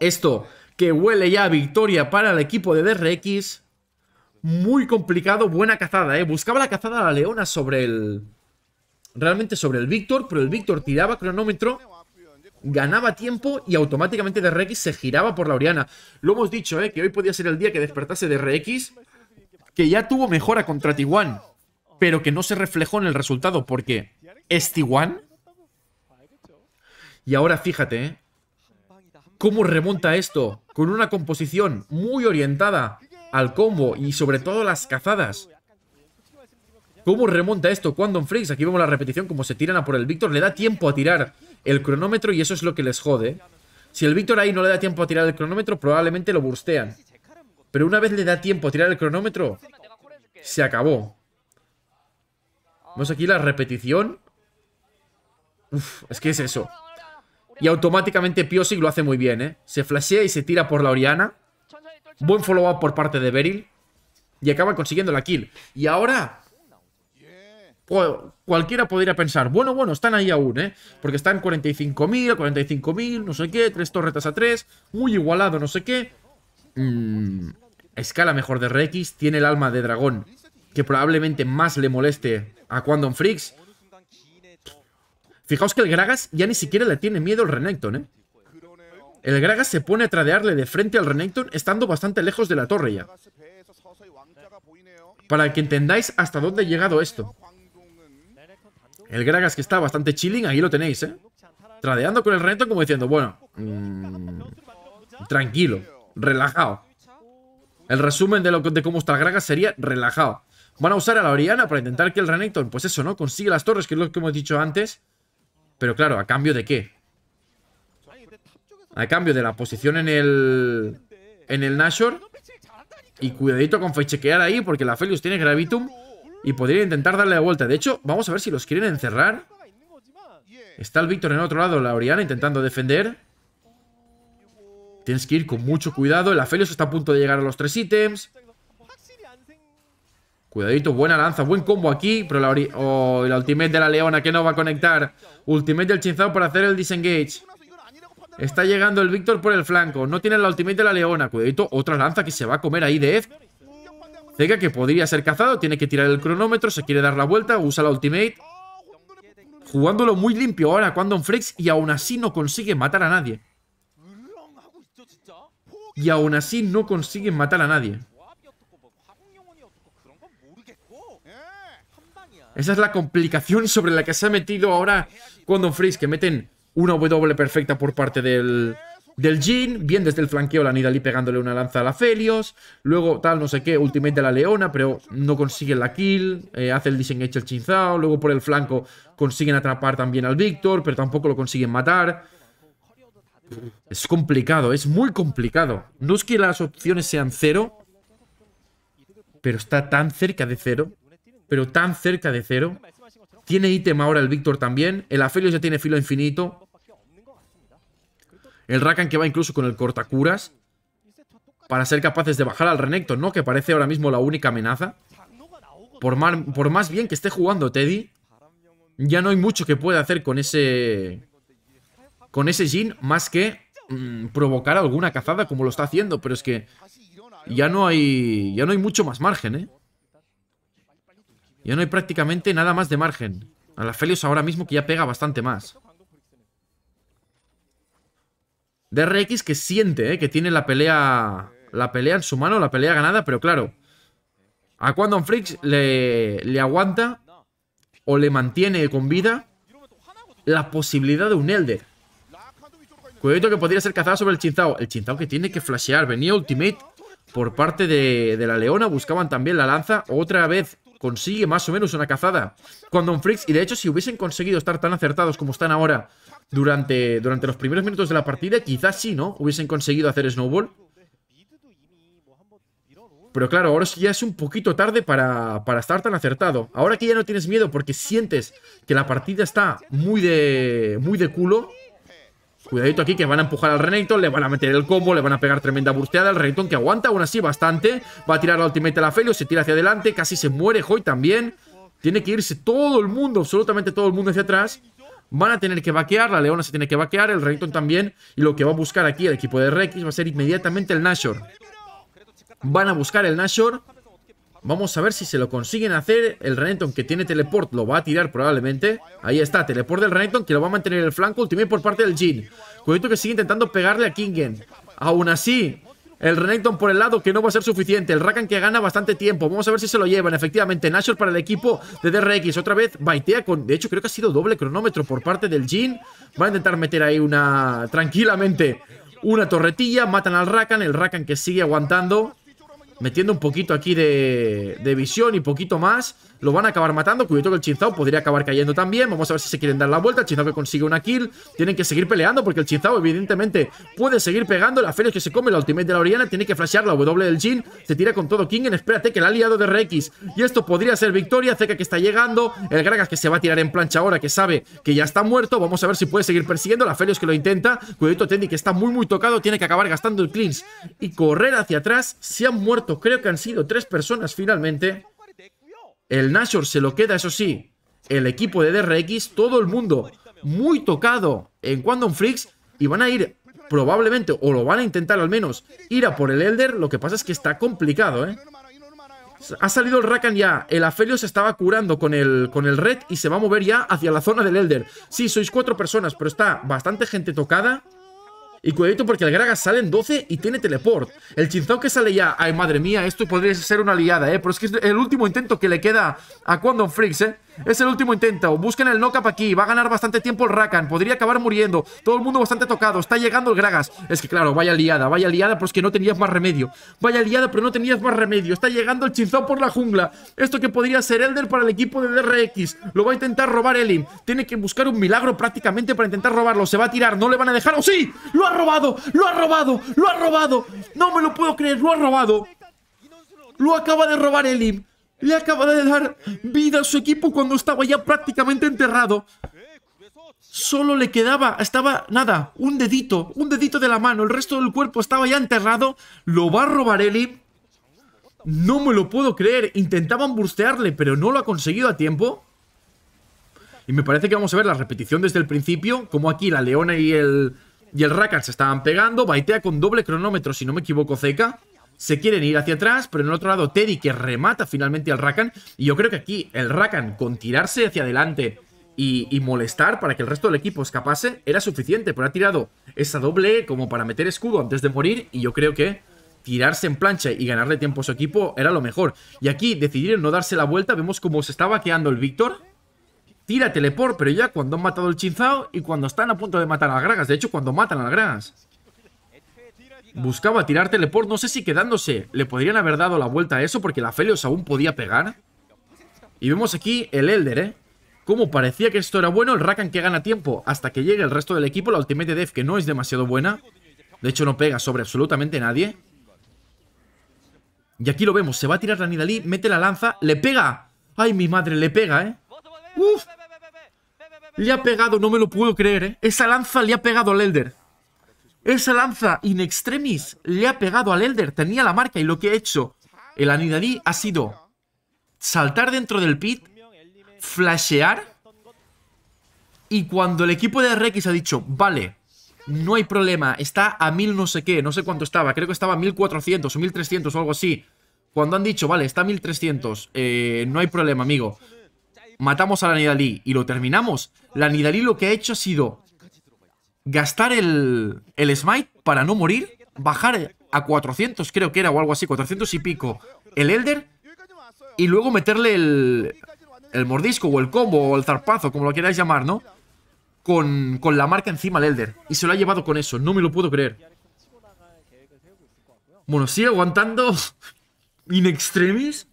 Esto que huele ya victoria para el equipo de DRX. Muy complicado. Buena cazada, ¿eh? Buscaba la cazada a la leona sobre el realmente sobre el Víctor, pero el Víctor tiraba cronómetro, ganaba tiempo y automáticamente ReX se giraba por la Oriana. Lo hemos dicho, eh, que hoy podía ser el día que despertase ReX, que ya tuvo mejora contra Tiguan, pero que no se reflejó en el resultado porque es Tiguan. Y ahora fíjate, eh, cómo remonta esto con una composición muy orientada al combo y sobre todo las cazadas. ¿Cómo remonta esto en Freaks? Aquí vemos la repetición, como se tiran a por el Víctor. Le da tiempo a tirar el cronómetro y eso es lo que les jode. Si el Víctor ahí no le da tiempo a tirar el cronómetro, probablemente lo burstean. Pero una vez le da tiempo a tirar el cronómetro, se acabó. Vemos aquí la repetición. Uf, es que es eso. Y automáticamente Piosic lo hace muy bien, ¿eh? Se flashea y se tira por la Oriana. Buen follow-up por parte de Beryl. Y acaban consiguiendo la kill. Y ahora pues, cualquiera podría pensar, bueno, bueno, están ahí aún, ¿eh? Porque están 45.000, 45.000, no sé qué, tres torretas a tres, muy igualado, no sé qué. Mm, escala mejor de Rex tiene el alma de dragón, que probablemente más le moleste a Quantum Freaks. Fijaos que el Gragas ya ni siquiera le tiene miedo al Renekton, ¿eh? El Gragas se pone a tradearle de frente al Renekton estando bastante lejos de la torre ya. Para que entendáis hasta dónde ha llegado esto. El Gragas que está bastante chilling, ahí lo tenéis, ¿eh? Tradeando con el Renekton como diciendo, bueno, mm, tranquilo, relajado. El resumen de, lo, de cómo está el Gragas sería relajado. Van a usar a la Oriana para intentar que el Renekton, pues eso, ¿no? Consigue las torres, que es lo que hemos dicho antes. Pero claro, ¿a cambio de qué? A cambio de la posición en el... En el Nashor. Y cuidadito con fechequear ahí, porque la Felius tiene Gravitum. Y podría intentar darle la vuelta. De hecho, vamos a ver si los quieren encerrar. Está el Víctor en otro lado, la Oriana intentando defender. Tienes que ir con mucho cuidado. El Afelios está a punto de llegar a los tres ítems. Cuidadito, buena lanza, buen combo aquí. Pero la, ori oh, ultimate de la Leona que no va a conectar. Ultimate del Chinzado para hacer el disengage. Está llegando el Víctor por el flanco. No tiene la ultimate de la Leona. Cuidadito, otra lanza que se va a comer ahí de Zega que podría ser cazado, tiene que tirar el cronómetro, se quiere dar la vuelta, usa la ultimate. Jugándolo muy limpio ahora Quantum Freaks y aún así no consigue matar a nadie. Y aún así no consigue matar a nadie. Esa es la complicación sobre la que se ha metido ahora Quantum Freaks, que meten una W perfecta por parte del, del Jin, bien desde el flanqueo la Nidalee pegándole una lanza a la Felios, luego tal no sé qué, ultimate de la Leona, pero no consiguen la kill, eh, hace el disengage el Chinzao, luego por el flanco consiguen atrapar también al Víctor, pero tampoco lo consiguen matar. Es complicado, es muy complicado. No es que las opciones sean cero, pero está tan cerca de cero, pero tan cerca de cero. Tiene ítem ahora el Víctor también, el Afelios ya tiene filo infinito, el Rakan que va incluso con el cortacuras. Para ser capaces de bajar al Renekton, ¿no? Que parece ahora mismo la única amenaza. Por, más bien que esté jugando Teddy, ya no hay mucho que pueda hacer con ese... Con ese Jin, más que mm, provocar alguna cazada como lo está haciendo. Pero es que ya no hay, ya no hay mucho más margen, ¿eh? Ya no hay prácticamente nada más de margen. A la Felios ahora mismo que ya pega bastante más. DRX que siente, eh, que tiene la pelea, la pelea en su mano, la pelea ganada, pero claro, a Quantum Freaks le, le aguanta o le mantiene con vida la posibilidad de un Elder. Cuidado que podría ser cazada sobre el Chinzao. El Chinzao que tiene que flashear. Venía Ultimate por parte de, la Leona. Buscaban también la lanza. Otra vez consigue más o menos una cazada. Quantum Freaks. Y de hecho, si hubiesen conseguido estar tan acertados como están ahora durante, durante los primeros minutos de la partida, quizás sí, ¿no? Hubiesen conseguido hacer snowball. Pero claro, ahora ya es un poquito tarde para, para, estar tan acertado. Ahora que ya no tienes miedo porque sientes que la partida está muy de, muy de culo. Cuidadito aquí que van a empujar al Renekton, le van a meter el combo, le van a pegar tremenda burteada El Renekton que aguanta aún así bastante. Va a tirar la ultimate a la Felio, se tira hacia adelante, casi se muere Hoy también. Tiene que irse todo el mundo, absolutamente todo el mundo hacia atrás van a tener que vaquear, la Leona se tiene que vaquear, el Renekton también, y lo que va a buscar aquí el equipo de Rex va a ser inmediatamente el Nashor. Van a buscar el Nashor. Vamos a ver si se lo consiguen hacer. El Renekton que tiene teleport lo va a tirar probablemente. Ahí está, teleport del Renekton que lo va a mantener el flanco. Último por parte del Jin. Cuidado que sigue intentando pegarle a Kingen. Aún así, el Renekton por el lado, que no va a ser suficiente. El Rakan que gana bastante tiempo. Vamos a ver si se lo llevan. Efectivamente, Nashor para el equipo de DRX. Otra vez, baitea con... De hecho, creo que ha sido doble cronómetro por parte del Jin. Va a intentar meter ahí una... Tranquilamente, una torretilla. Matan al Rakan. El Rakan que sigue aguantando. Metiendo un poquito aquí de, de visión y poquito más. Lo van a acabar matando. Cuidado que el Chinzao podría acabar cayendo también. Vamos a ver si se quieren dar la vuelta. El Chinzao que consigue una kill. Tienen que seguir peleando porque el Chinzao evidentemente puede seguir pegando. La Felios que se come la ultimate de la Oriana. Tiene que flashear la W del Jin. Se tira con todo Kingen. Espérate que el aliado de Rex. Y esto podría ser victoria. Zeca que está llegando. El Gragas que se va a tirar en plancha ahora que sabe que ya está muerto. Vamos a ver si puede seguir persiguiendo. La Felios que lo intenta. Cuidado Tendi que está muy muy tocado. Tiene que acabar gastando el cleans. y correr hacia atrás. Se han muerto. Creo que han sido tres personas finalmente. El Nashor se lo queda, eso sí, el equipo de DRX, todo el mundo muy tocado en Quantum Freaks y van a ir probablemente, o lo van a intentar al menos, ir a por el Elder. Lo que pasa es que está complicado, ¿eh? Ha salido el Rakan ya, el Afelio se estaba curando con el, con el Red y se va a mover ya hacia la zona del Elder. Sí, sois cuatro personas, pero está bastante gente tocada. Y cuidadito porque el Gragas sale en 12 y tiene teleport. El Chinzao que sale ya. Ay, madre mía, esto podría ser una liada, ¿eh? Pero es que es el último intento que le queda a Quantum Freaks, ¿eh? Es el último intento. Busquen el knock-up aquí. Va a ganar bastante tiempo el Rakan. Podría acabar muriendo. Todo el mundo bastante tocado. Está llegando el Gragas. Es que claro, vaya liada. Vaya liada, pero es que no tenías más remedio. Vaya liada, pero no tenías más remedio. Está llegando el Chinzón por la jungla. Esto que podría ser Elder para el equipo de DRX. Lo va a intentar robar Elim. Tiene que buscar un milagro prácticamente para intentar robarlo. Se va a tirar. No le van a dejar. ¡Oh, sí! ¡Lo ha robado! ¡Lo ha robado! ¡Lo ha robado! ¡No me lo puedo creer! ¡Lo ha robado! ¡Lo acaba de robar Elim! Le acaba de dar vida a su equipo cuando estaba ya prácticamente enterrado. Solo le quedaba, estaba nada, un dedito, un dedito de la mano, el resto del cuerpo estaba ya enterrado. Lo va a robar Eli. No me lo puedo creer, intentaban burstearle, pero no lo ha conseguido a tiempo. Y me parece que vamos a ver la repetición desde el principio, como aquí la leona y el, y el Rakan se estaban pegando. Baitea con doble cronómetro, si no me equivoco, Zeca se quieren ir hacia atrás, pero en el otro lado Teddy que remata finalmente al Rakan. Y yo creo que aquí el Rakan con tirarse hacia adelante y, molestar para que el resto del equipo escapase era suficiente, pero ha tirado esa doble e como para meter escudo antes de morir y yo creo que tirarse en plancha y ganarle tiempo a su equipo era lo mejor. Y aquí decidieron no darse la vuelta, vemos cómo se estaba quedando el Víctor. Tira teleport, pero ya cuando han matado el Chinzao y cuando están a punto de matar a las Gragas. De hecho, cuando matan a las Gragas. Buscaba tirar teleport, no sé si quedándose le podrían haber dado la vuelta a eso porque la Felios aún podía pegar. Y vemos aquí el Elder, ¿eh? Como parecía que esto era bueno, el Rakan que gana tiempo hasta que llegue el resto del equipo, la Ultimate Def que no es demasiado buena. De hecho no pega sobre absolutamente nadie. Y aquí lo vemos, se va a tirar la Nidalee, mete la lanza, le pega. ¡Ay, mi madre, le pega, eh! ¡Uf! Le ha pegado, no me lo puedo creer, eh. Esa lanza le ha pegado al Elder. Esa lanza in extremis le ha pegado al Elder, tenía la marca y lo que ha hecho el Anidali ha sido saltar dentro del pit, flashear y cuando el equipo de RX ha dicho, vale, no hay problema, está a mil no sé qué, no sé cuánto estaba, creo que estaba a 1400 o 1300 o algo así. Cuando han dicho, vale, está a 1300, eh, no hay problema, amigo. Matamos a la y lo terminamos. La Anidali lo que ha hecho ha sido gastar el, el smite para no morir, bajar a 400 creo que era o algo así, 400 y pico el Elder y luego meterle el, el mordisco o el combo o el zarpazo, como lo queráis llamar, ¿no? Con, con la marca encima al Elder y se lo ha llevado con eso, no me lo puedo creer. Bueno, sigue aguantando in extremis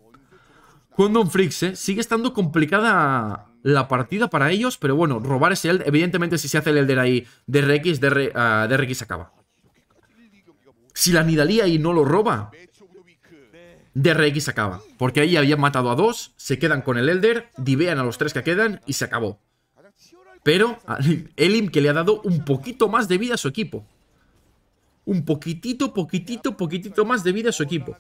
un Freaks, ¿eh? Sigue estando complicada la partida para ellos, pero bueno, robar ese Elder, evidentemente si se hace el Elder ahí DRX, de ah, acaba. Si la Nidalía ahí no lo roba, DRX acaba, porque ahí habían matado a dos, se quedan con el Elder, divean a los tres que quedan y se acabó. Pero Elim que le ha dado un poquito más de vida a su equipo. Un poquitito, poquitito, poquitito más de vida a su equipo.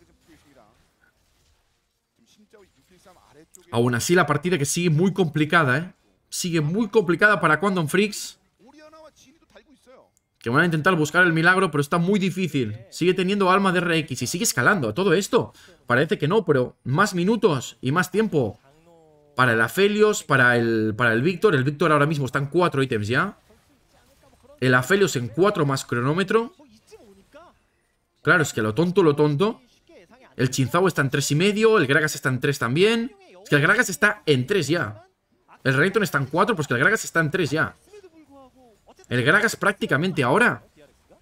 Aún así, la partida que sigue muy complicada, ¿eh? Sigue muy complicada para Quantum Freaks. Que van a intentar buscar el milagro, pero está muy difícil. Sigue teniendo alma de RX y sigue escalando todo esto. Parece que no, pero más minutos y más tiempo. Para el Afelios, para el, para el Víctor. El Víctor ahora mismo está en cuatro ítems ya. El Afelios en cuatro más cronómetro. Claro, es que lo tonto, lo tonto. El Chinzao está en tres y medio El Gragas está en tres también que el Gragas está en 3 ya. El Renekton está en 4, porque pues el Gragas está en 3 ya. El Gragas prácticamente ahora,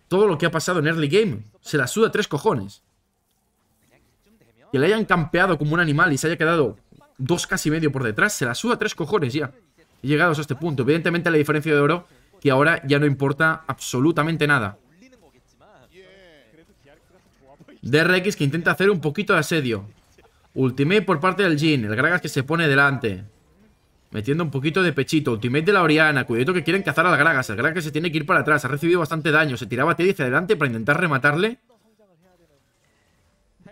todo lo que ha pasado en early game, se la suda tres cojones. Que le hayan campeado como un animal y se haya quedado dos casi medio por detrás, se la suda tres cojones ya. Llegados a este punto. Evidentemente la diferencia de oro, que ahora ya no importa absolutamente nada. DRX que intenta hacer un poquito de asedio. Ultimate por parte del Jin. El Gragas que se pone delante. Metiendo un poquito de pechito. Ultimate de la Oriana. Cuidado que quieren cazar al Gragas. El Gragas que se tiene que ir para atrás. Ha recibido bastante daño. Se tiraba Teddy hacia adelante para intentar rematarle.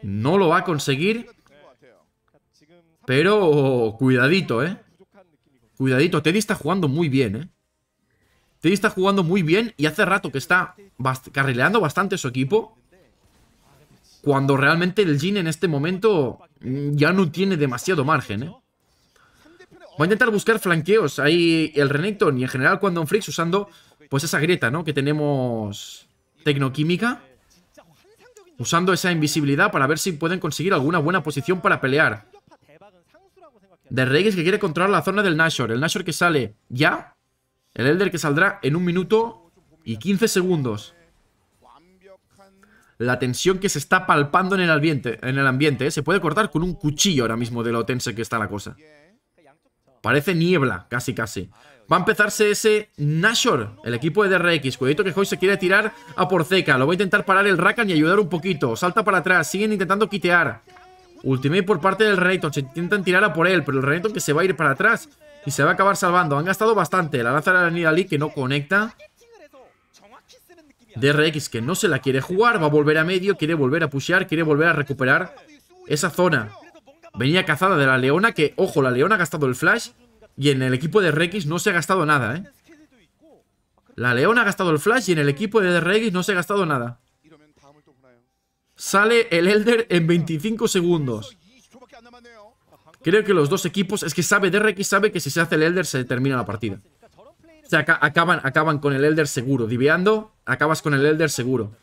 No lo va a conseguir. Pero cuidadito, ¿eh? Cuidadito. Teddy está jugando muy bien, ¿eh? Teddy está jugando muy bien y hace rato que está carrileando bastante su equipo. Cuando realmente el Jin en este momento Mm, ya no tiene demasiado margen, ¿eh? Va a intentar buscar flanqueos ahí el Renekton y en general cuando un Freaks usando pues esa grieta, ¿no? Que tenemos tecnoquímica. Usando esa invisibilidad para ver si pueden conseguir alguna buena posición para pelear. De Reyes que quiere controlar la zona del Nashor. El Nashor que sale ya. El Elder que saldrá en un minuto y 15 segundos la tensión que se está palpando en el ambiente. En el ambiente ¿eh? Se puede cortar con un cuchillo ahora mismo de lo tense que está la cosa. Parece niebla, casi casi. Va a empezarse ese Nashor, el equipo de DRX. Cuidado que Hoy se quiere tirar a por Zeca, Lo va a intentar parar el Rakan y ayudar un poquito. Salta para atrás, siguen intentando quitear. Ultimate por parte del Rayton. Se intentan tirar a por él, pero el Rayton que se va a ir para atrás. Y se va a acabar salvando. Han gastado bastante. La lanza de la que no conecta. DRX que no se la quiere jugar, va a volver a medio, quiere volver a pushear, quiere volver a recuperar esa zona. Venía cazada de la Leona, que, ojo, la Leona ha gastado el flash y en el equipo de DRX no se ha gastado nada, ¿eh? La Leona ha gastado el flash y en el equipo de DRX no se ha gastado nada. Sale el Elder en 25 segundos. Creo que los dos equipos, es que sabe, DRX sabe que si se hace el Elder se termina la partida. O sea, acaban, acaban con el Elder seguro. Diveando, acabas con el Elder seguro.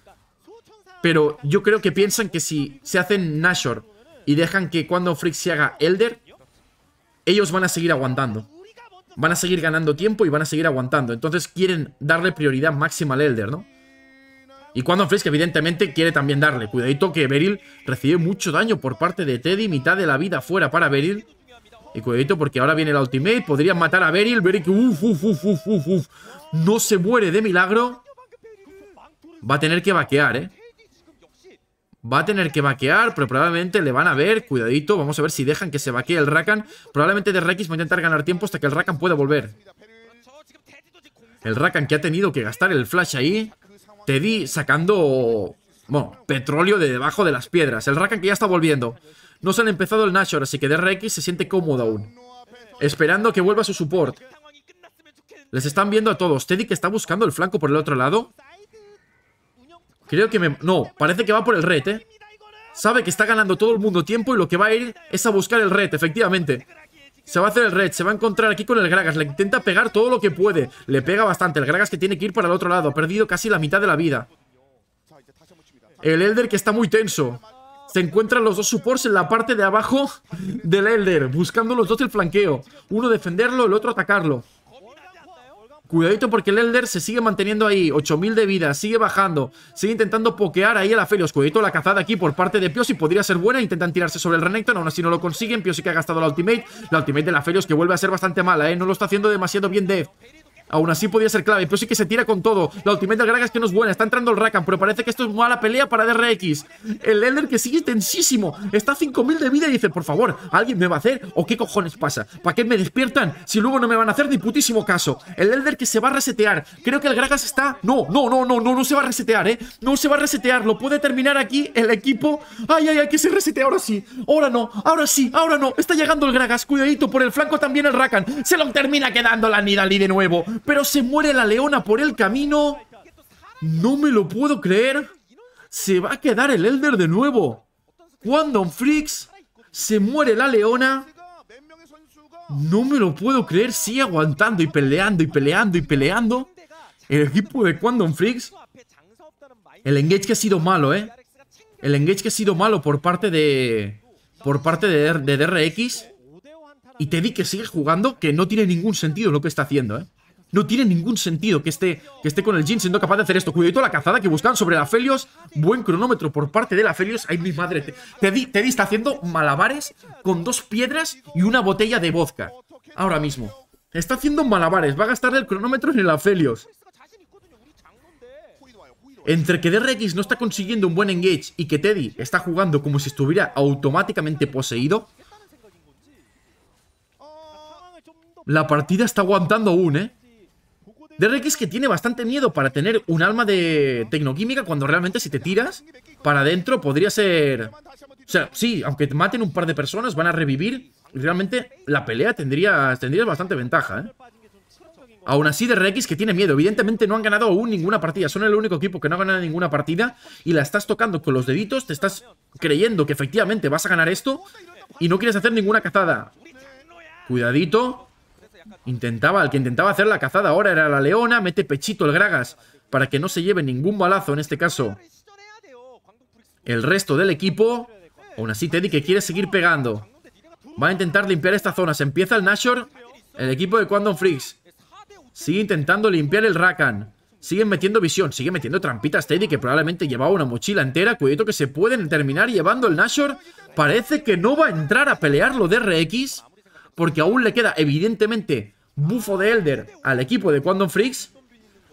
Pero yo creo que piensan que si se hacen Nashor y dejan que cuando Frick se haga Elder, ellos van a seguir aguantando. Van a seguir ganando tiempo y van a seguir aguantando. Entonces quieren darle prioridad máxima al Elder, ¿no? Y cuando Frisk, evidentemente, quiere también darle. Cuidadito que Beryl recibe mucho daño por parte de Teddy. Mitad de la vida fuera para Beryl. Y cuidadito porque ahora viene el ultimate. Podrían matar a Beryl. Beryl que uf, uf, uf, uf, uf, No se muere de milagro. Va a tener que vaquear, ¿eh? Va a tener que vaquear, pero probablemente le van a ver. Cuidadito, vamos a ver si dejan que se vaquee el Rakan. Probablemente de Rex va a intentar ganar tiempo hasta que el Rakan pueda volver. El Rakan que ha tenido que gastar el flash ahí. Te di sacando, bueno, petróleo de debajo de las piedras. El Rakan que ya está volviendo. No se han empezado el Nashor, así que DRX se siente cómodo aún. Esperando que vuelva su support. Les están viendo a todos. Teddy que está buscando el flanco por el otro lado. Creo que me... No, parece que va por el red, ¿eh? Sabe que está ganando todo el mundo tiempo y lo que va a ir es a buscar el red, efectivamente. Se va a hacer el red, se va a encontrar aquí con el Gragas Le intenta pegar todo lo que puede Le pega bastante, el Gragas que tiene que ir para el otro lado Ha perdido casi la mitad de la vida El Elder que está muy tenso se encuentran los dos supports en la parte de abajo del Elder, buscando los dos el flanqueo. Uno defenderlo, el otro atacarlo. Cuidadito porque el Elder se sigue manteniendo ahí. 8000 de vida, sigue bajando. Sigue intentando pokear ahí a la Felios. Cuidadito la cazada aquí por parte de Pios y podría ser buena. Intentan tirarse sobre el Renekton, aún así no lo consiguen. Pios sí que ha gastado la ultimate. La ultimate de la Felios que vuelve a ser bastante mala, ¿eh? No lo está haciendo demasiado bien de. Aún así podía ser clave, pero sí que se tira con todo. La ultimate del Gragas que no es buena, está entrando el Rakan, pero parece que esto es mala pelea para DRX. El Elder que sigue tensísimo, está a 5000 de vida y dice, por favor, ¿alguien me va a hacer? ¿O qué cojones pasa? ¿Para qué me despiertan si luego no me van a hacer ni putísimo caso? El Elder que se va a resetear, creo que el Gragas está... No, no, no, no, no, no se va a resetear, ¿eh? No se va a resetear, lo puede terminar aquí el equipo. Ay, ay, ay, que se resetea, ahora sí, ahora no, ahora sí, ahora no. Está llegando el Gragas, cuidadito, por el flanco también el Rakan. Se lo termina quedando la Nidali de nuevo. Pero se muere la leona por el camino. No me lo puedo creer. Se va a quedar el Elder de nuevo. Quantum Freaks. Se muere la leona. No me lo puedo creer. Sigue aguantando y peleando y peleando y peleando. El equipo de Quantum Freaks. El engage que ha sido malo, ¿eh? El engage que ha sido malo por parte de... Por parte de, de DRX. Y te di que sigue jugando que no tiene ningún sentido lo que está haciendo, ¿eh? No tiene ningún sentido que esté, que esté con el Jin siendo capaz de hacer esto. Cuidadito la cazada que buscan sobre la Felios. Buen cronómetro por parte de la Felios. Ay, mi madre. Teddy, está haciendo malabares con dos piedras y una botella de vodka. Ahora mismo. Está haciendo malabares. Va a gastar el cronómetro en el Felios. Entre que DRX no está consiguiendo un buen engage y que Teddy está jugando como si estuviera automáticamente poseído, la partida está aguantando aún, ¿eh? De Rex que tiene bastante miedo para tener un alma de tecnoquímica cuando realmente si te tiras para adentro podría ser... O sea, sí, aunque te maten un par de personas van a revivir y realmente la pelea tendría tendría bastante ventaja, ¿eh? Aún así, Rex que tiene miedo. Evidentemente no han ganado aún ninguna partida. Son el único equipo que no ha ganado ninguna partida. Y la estás tocando con los deditos. Te estás creyendo que efectivamente vas a ganar esto. Y no quieres hacer ninguna cazada. Cuidadito. Intentaba, el que intentaba hacer la cazada ahora era la leona, mete pechito el Gragas para que no se lleve ningún balazo en este caso. El resto del equipo, aún así Teddy que quiere seguir pegando. Va a intentar limpiar esta zona, se empieza el Nashor, el equipo de Quantum Freaks. Sigue intentando limpiar el Rakan. Siguen metiendo visión, sigue metiendo trampitas Teddy que probablemente llevaba una mochila entera. Cuidado que se pueden terminar llevando el Nashor. Parece que no va a entrar a pelear lo de RX porque aún le queda evidentemente bufo de Elder al equipo de Quantum Freaks.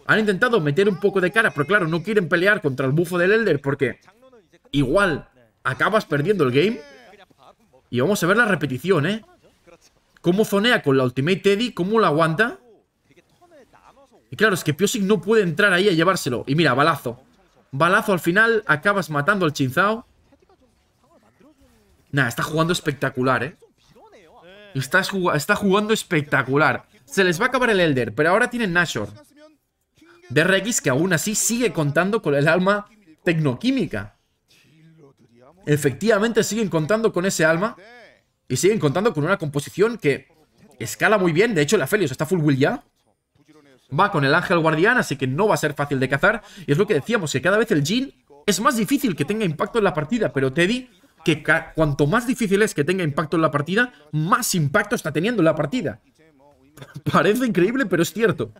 Han intentado meter un poco de cara, pero claro, no quieren pelear contra el bufo del Elder porque igual acabas perdiendo el game. Y vamos a ver la repetición, ¿eh? Cómo zonea con la Ultimate Teddy, cómo la aguanta. Y claro, es que Piosic no puede entrar ahí a llevárselo. Y mira, balazo. Balazo al final, acabas matando al Chinzao. Nah, está jugando espectacular, ¿eh? Está, jugando espectacular. Se les va a acabar el Elder, pero ahora tienen Nashor. De Regis, que aún así sigue contando con el alma tecnoquímica. Efectivamente, siguen contando con ese alma. Y siguen contando con una composición que escala muy bien. De hecho, la Felios está full will ya. Va con el ángel guardián, así que no va a ser fácil de cazar. Y es lo que decíamos, que cada vez el Jin es más difícil que tenga impacto en la partida. Pero Teddy que cuanto más difícil es que tenga impacto en la partida, más impacto está teniendo en la partida. Parece increíble, pero es cierto.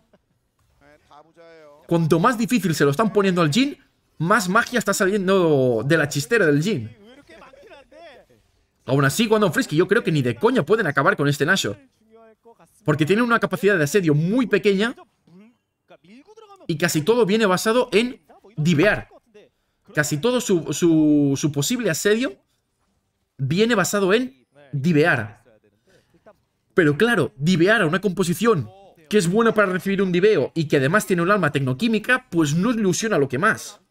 Cuanto más difícil se lo están poniendo al Jin, más magia está saliendo de la chistera del Jin. Aún así, cuando Frisky, yo creo que ni de coña pueden acabar con este Nashor. Porque tiene una capacidad de asedio muy pequeña y casi todo viene basado en divear. Casi todo su posible asedio viene basado en divear. Pero claro, divear a una composición que es buena para recibir un diveo y que además tiene un alma tecnoquímica, pues no ilusiona lo que más.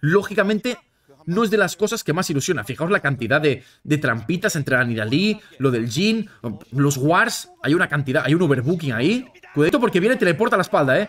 Lógicamente, no es de las cosas que más ilusiona. Fijaos la cantidad de, trampitas entre la Nidalee, lo del Jin, los Wars. Hay una cantidad, hay un overbooking ahí. Cuidado porque viene teleporta a la espalda, ¿eh?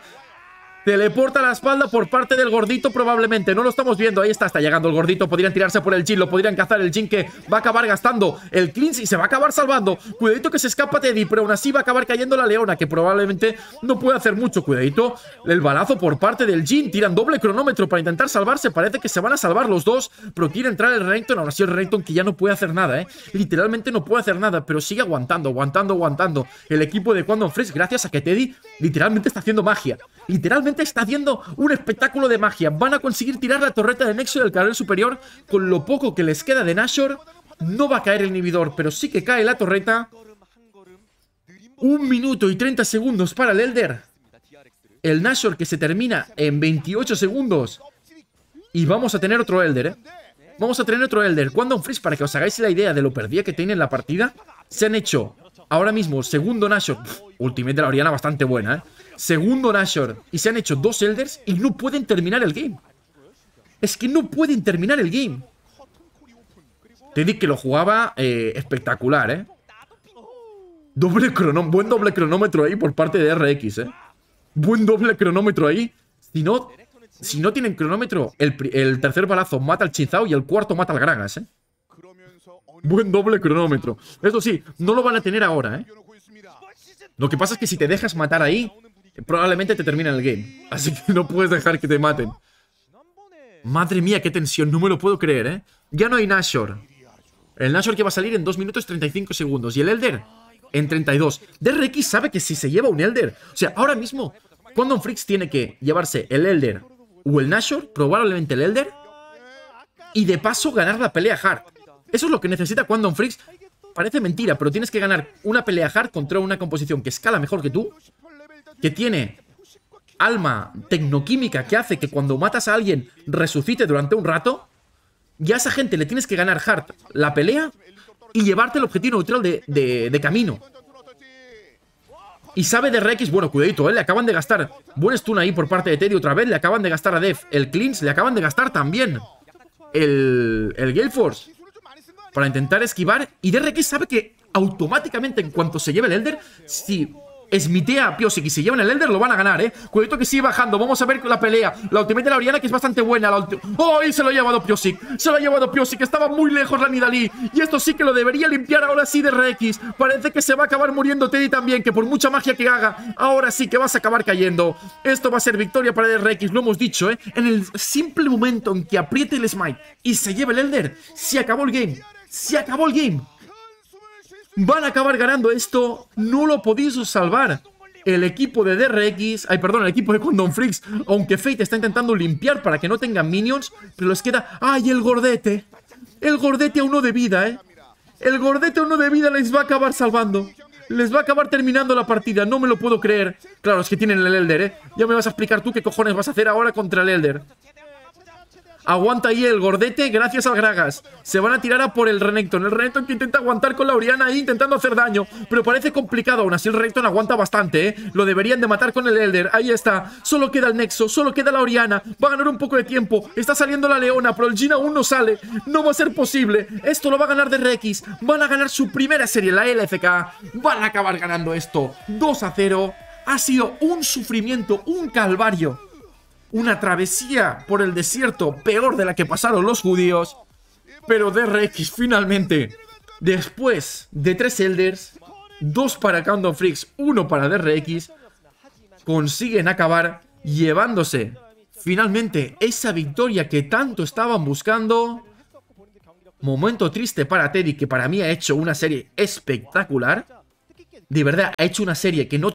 Teleporta la espalda por parte del gordito probablemente. No lo estamos viendo. Ahí está, está llegando el gordito. Podrían tirarse por el Jin. Lo podrían cazar el Jin que va a acabar gastando el cleanse y se va a acabar salvando. Cuidadito que se escapa Teddy, pero aún así va a acabar cayendo la leona que probablemente no puede hacer mucho. Cuidadito el balazo por parte del Jin. Tiran doble cronómetro para intentar salvarse. Parece que se van a salvar los dos, pero quiere entrar el Renton Ahora sí el Renekton que ya no puede hacer nada, ¿eh? Literalmente no puede hacer nada, pero sigue aguantando, aguantando, aguantando. El equipo de Quantum Fresh, gracias a que Teddy literalmente está haciendo magia. Literalmente está haciendo un espectáculo de magia. Van a conseguir tirar la torreta de Nexo del carril superior con lo poco que les queda de Nashor. No va a caer el inhibidor, pero sí que cae la torreta. Un minuto y 30 segundos para el Elder. El Nashor que se termina en 28 segundos. Y vamos a tener otro Elder, ¿eh? Vamos a tener otro Elder. un Freeze, para que os hagáis la idea de lo perdida que tiene la partida, se han hecho ahora mismo segundo Nashor. Ultimate de la Oriana bastante buena, ¿eh? Segundo Nashor. Y se han hecho dos Elders y no pueden terminar el game. Es que no pueden terminar el game. Teddy que lo jugaba eh, espectacular, ¿eh? Doble cronómetro. Buen doble cronómetro ahí por parte de RX, ¿eh? Buen doble cronómetro ahí. Si no, si no tienen cronómetro, el, tercer balazo mata al Chinzao y el cuarto mata al Gragas, ¿eh? Buen doble cronómetro. Eso sí, no lo van a tener ahora, ¿eh? Lo que pasa es que si te dejas matar ahí, probablemente te termina el game. Así que no puedes dejar que te maten. Madre mía, qué tensión, no me lo puedo creer, ¿eh? Ya no hay Nashor. El Nashor que va a salir en 2 minutos 35 segundos. Y el Elder en 32. DRX sabe que si se lleva un Elder... O sea, ahora mismo, Quantum Freaks tiene que llevarse el Elder o el Nashor, probablemente el Elder, y de paso ganar la pelea hard. Eso es lo que necesita Quantum Freaks. Parece mentira, pero tienes que ganar una pelea hard contra una composición que escala mejor que tú que tiene alma tecnoquímica que hace que cuando matas a alguien resucite durante un rato, y a esa gente le tienes que ganar hard la pelea y llevarte el objetivo neutral de, camino. Y sabe de Rex, bueno, cuidadito, ¿eh? le acaban de gastar buen stun ahí por parte de Teddy otra vez, le acaban de gastar a Def el cleanse, le acaban de gastar también el, el Gale Force para intentar esquivar. Y de DRX sabe que automáticamente en cuanto se lleve el Elder, si Smitea a y se llevan el Elder, lo van a ganar, ¿eh? Cuidado que sigue bajando. Vamos a ver la pelea. La ultimate de la Oriana, que es bastante buena. La ¡Oh! Y se lo ha llevado Piosic Se lo ha llevado que Estaba muy lejos la Nidalí. Y esto sí que lo debería limpiar ahora sí de Rex. Parece que se va a acabar muriendo Teddy también, que por mucha magia que haga, ahora sí que vas a acabar cayendo. Esto va a ser victoria para Rex. lo hemos dicho, ¿eh? En el simple momento en que apriete el smite y se lleva el Elder, se acabó el game. Se acabó el game. Van a acabar ganando esto. No lo podéis salvar. El equipo de DRX, ay perdón, el equipo de Condom Freaks, aunque Fate está intentando limpiar para que no tengan minions, pero les queda... ¡Ay, el gordete! El gordete a uno de vida, ¿eh? El gordete a uno de vida les va a acabar salvando. Les va a acabar terminando la partida, no me lo puedo creer. Claro, es que tienen el Elder, ¿eh? Ya me vas a explicar tú qué cojones vas a hacer ahora contra el Elder. Aguanta ahí el gordete gracias al Gragas. Se van a tirar a por el Renekton. El Renekton que intenta aguantar con la Oriana ahí intentando hacer daño. Pero parece complicado. Aún así el Renekton aguanta bastante, ¿eh? Lo deberían de matar con el Elder. Ahí está. Solo queda el Nexo. Solo queda la Oriana. Va a ganar un poco de tiempo. Está saliendo la Leona, pero el Gina aún no sale. No va a ser posible. Esto lo va a ganar de Rex. Van a ganar su primera serie, la LFK. Van a acabar ganando esto. 2 a 0. Ha sido un sufrimiento, un calvario una travesía por el desierto peor de la que pasaron los judíos. Pero DRX finalmente, después de tres Elders, dos para Countdown Freaks, uno para DRX, consiguen acabar llevándose finalmente esa victoria que tanto estaban buscando. Momento triste para Teddy, que para mí ha hecho una serie espectacular. De verdad, ha hecho una serie que no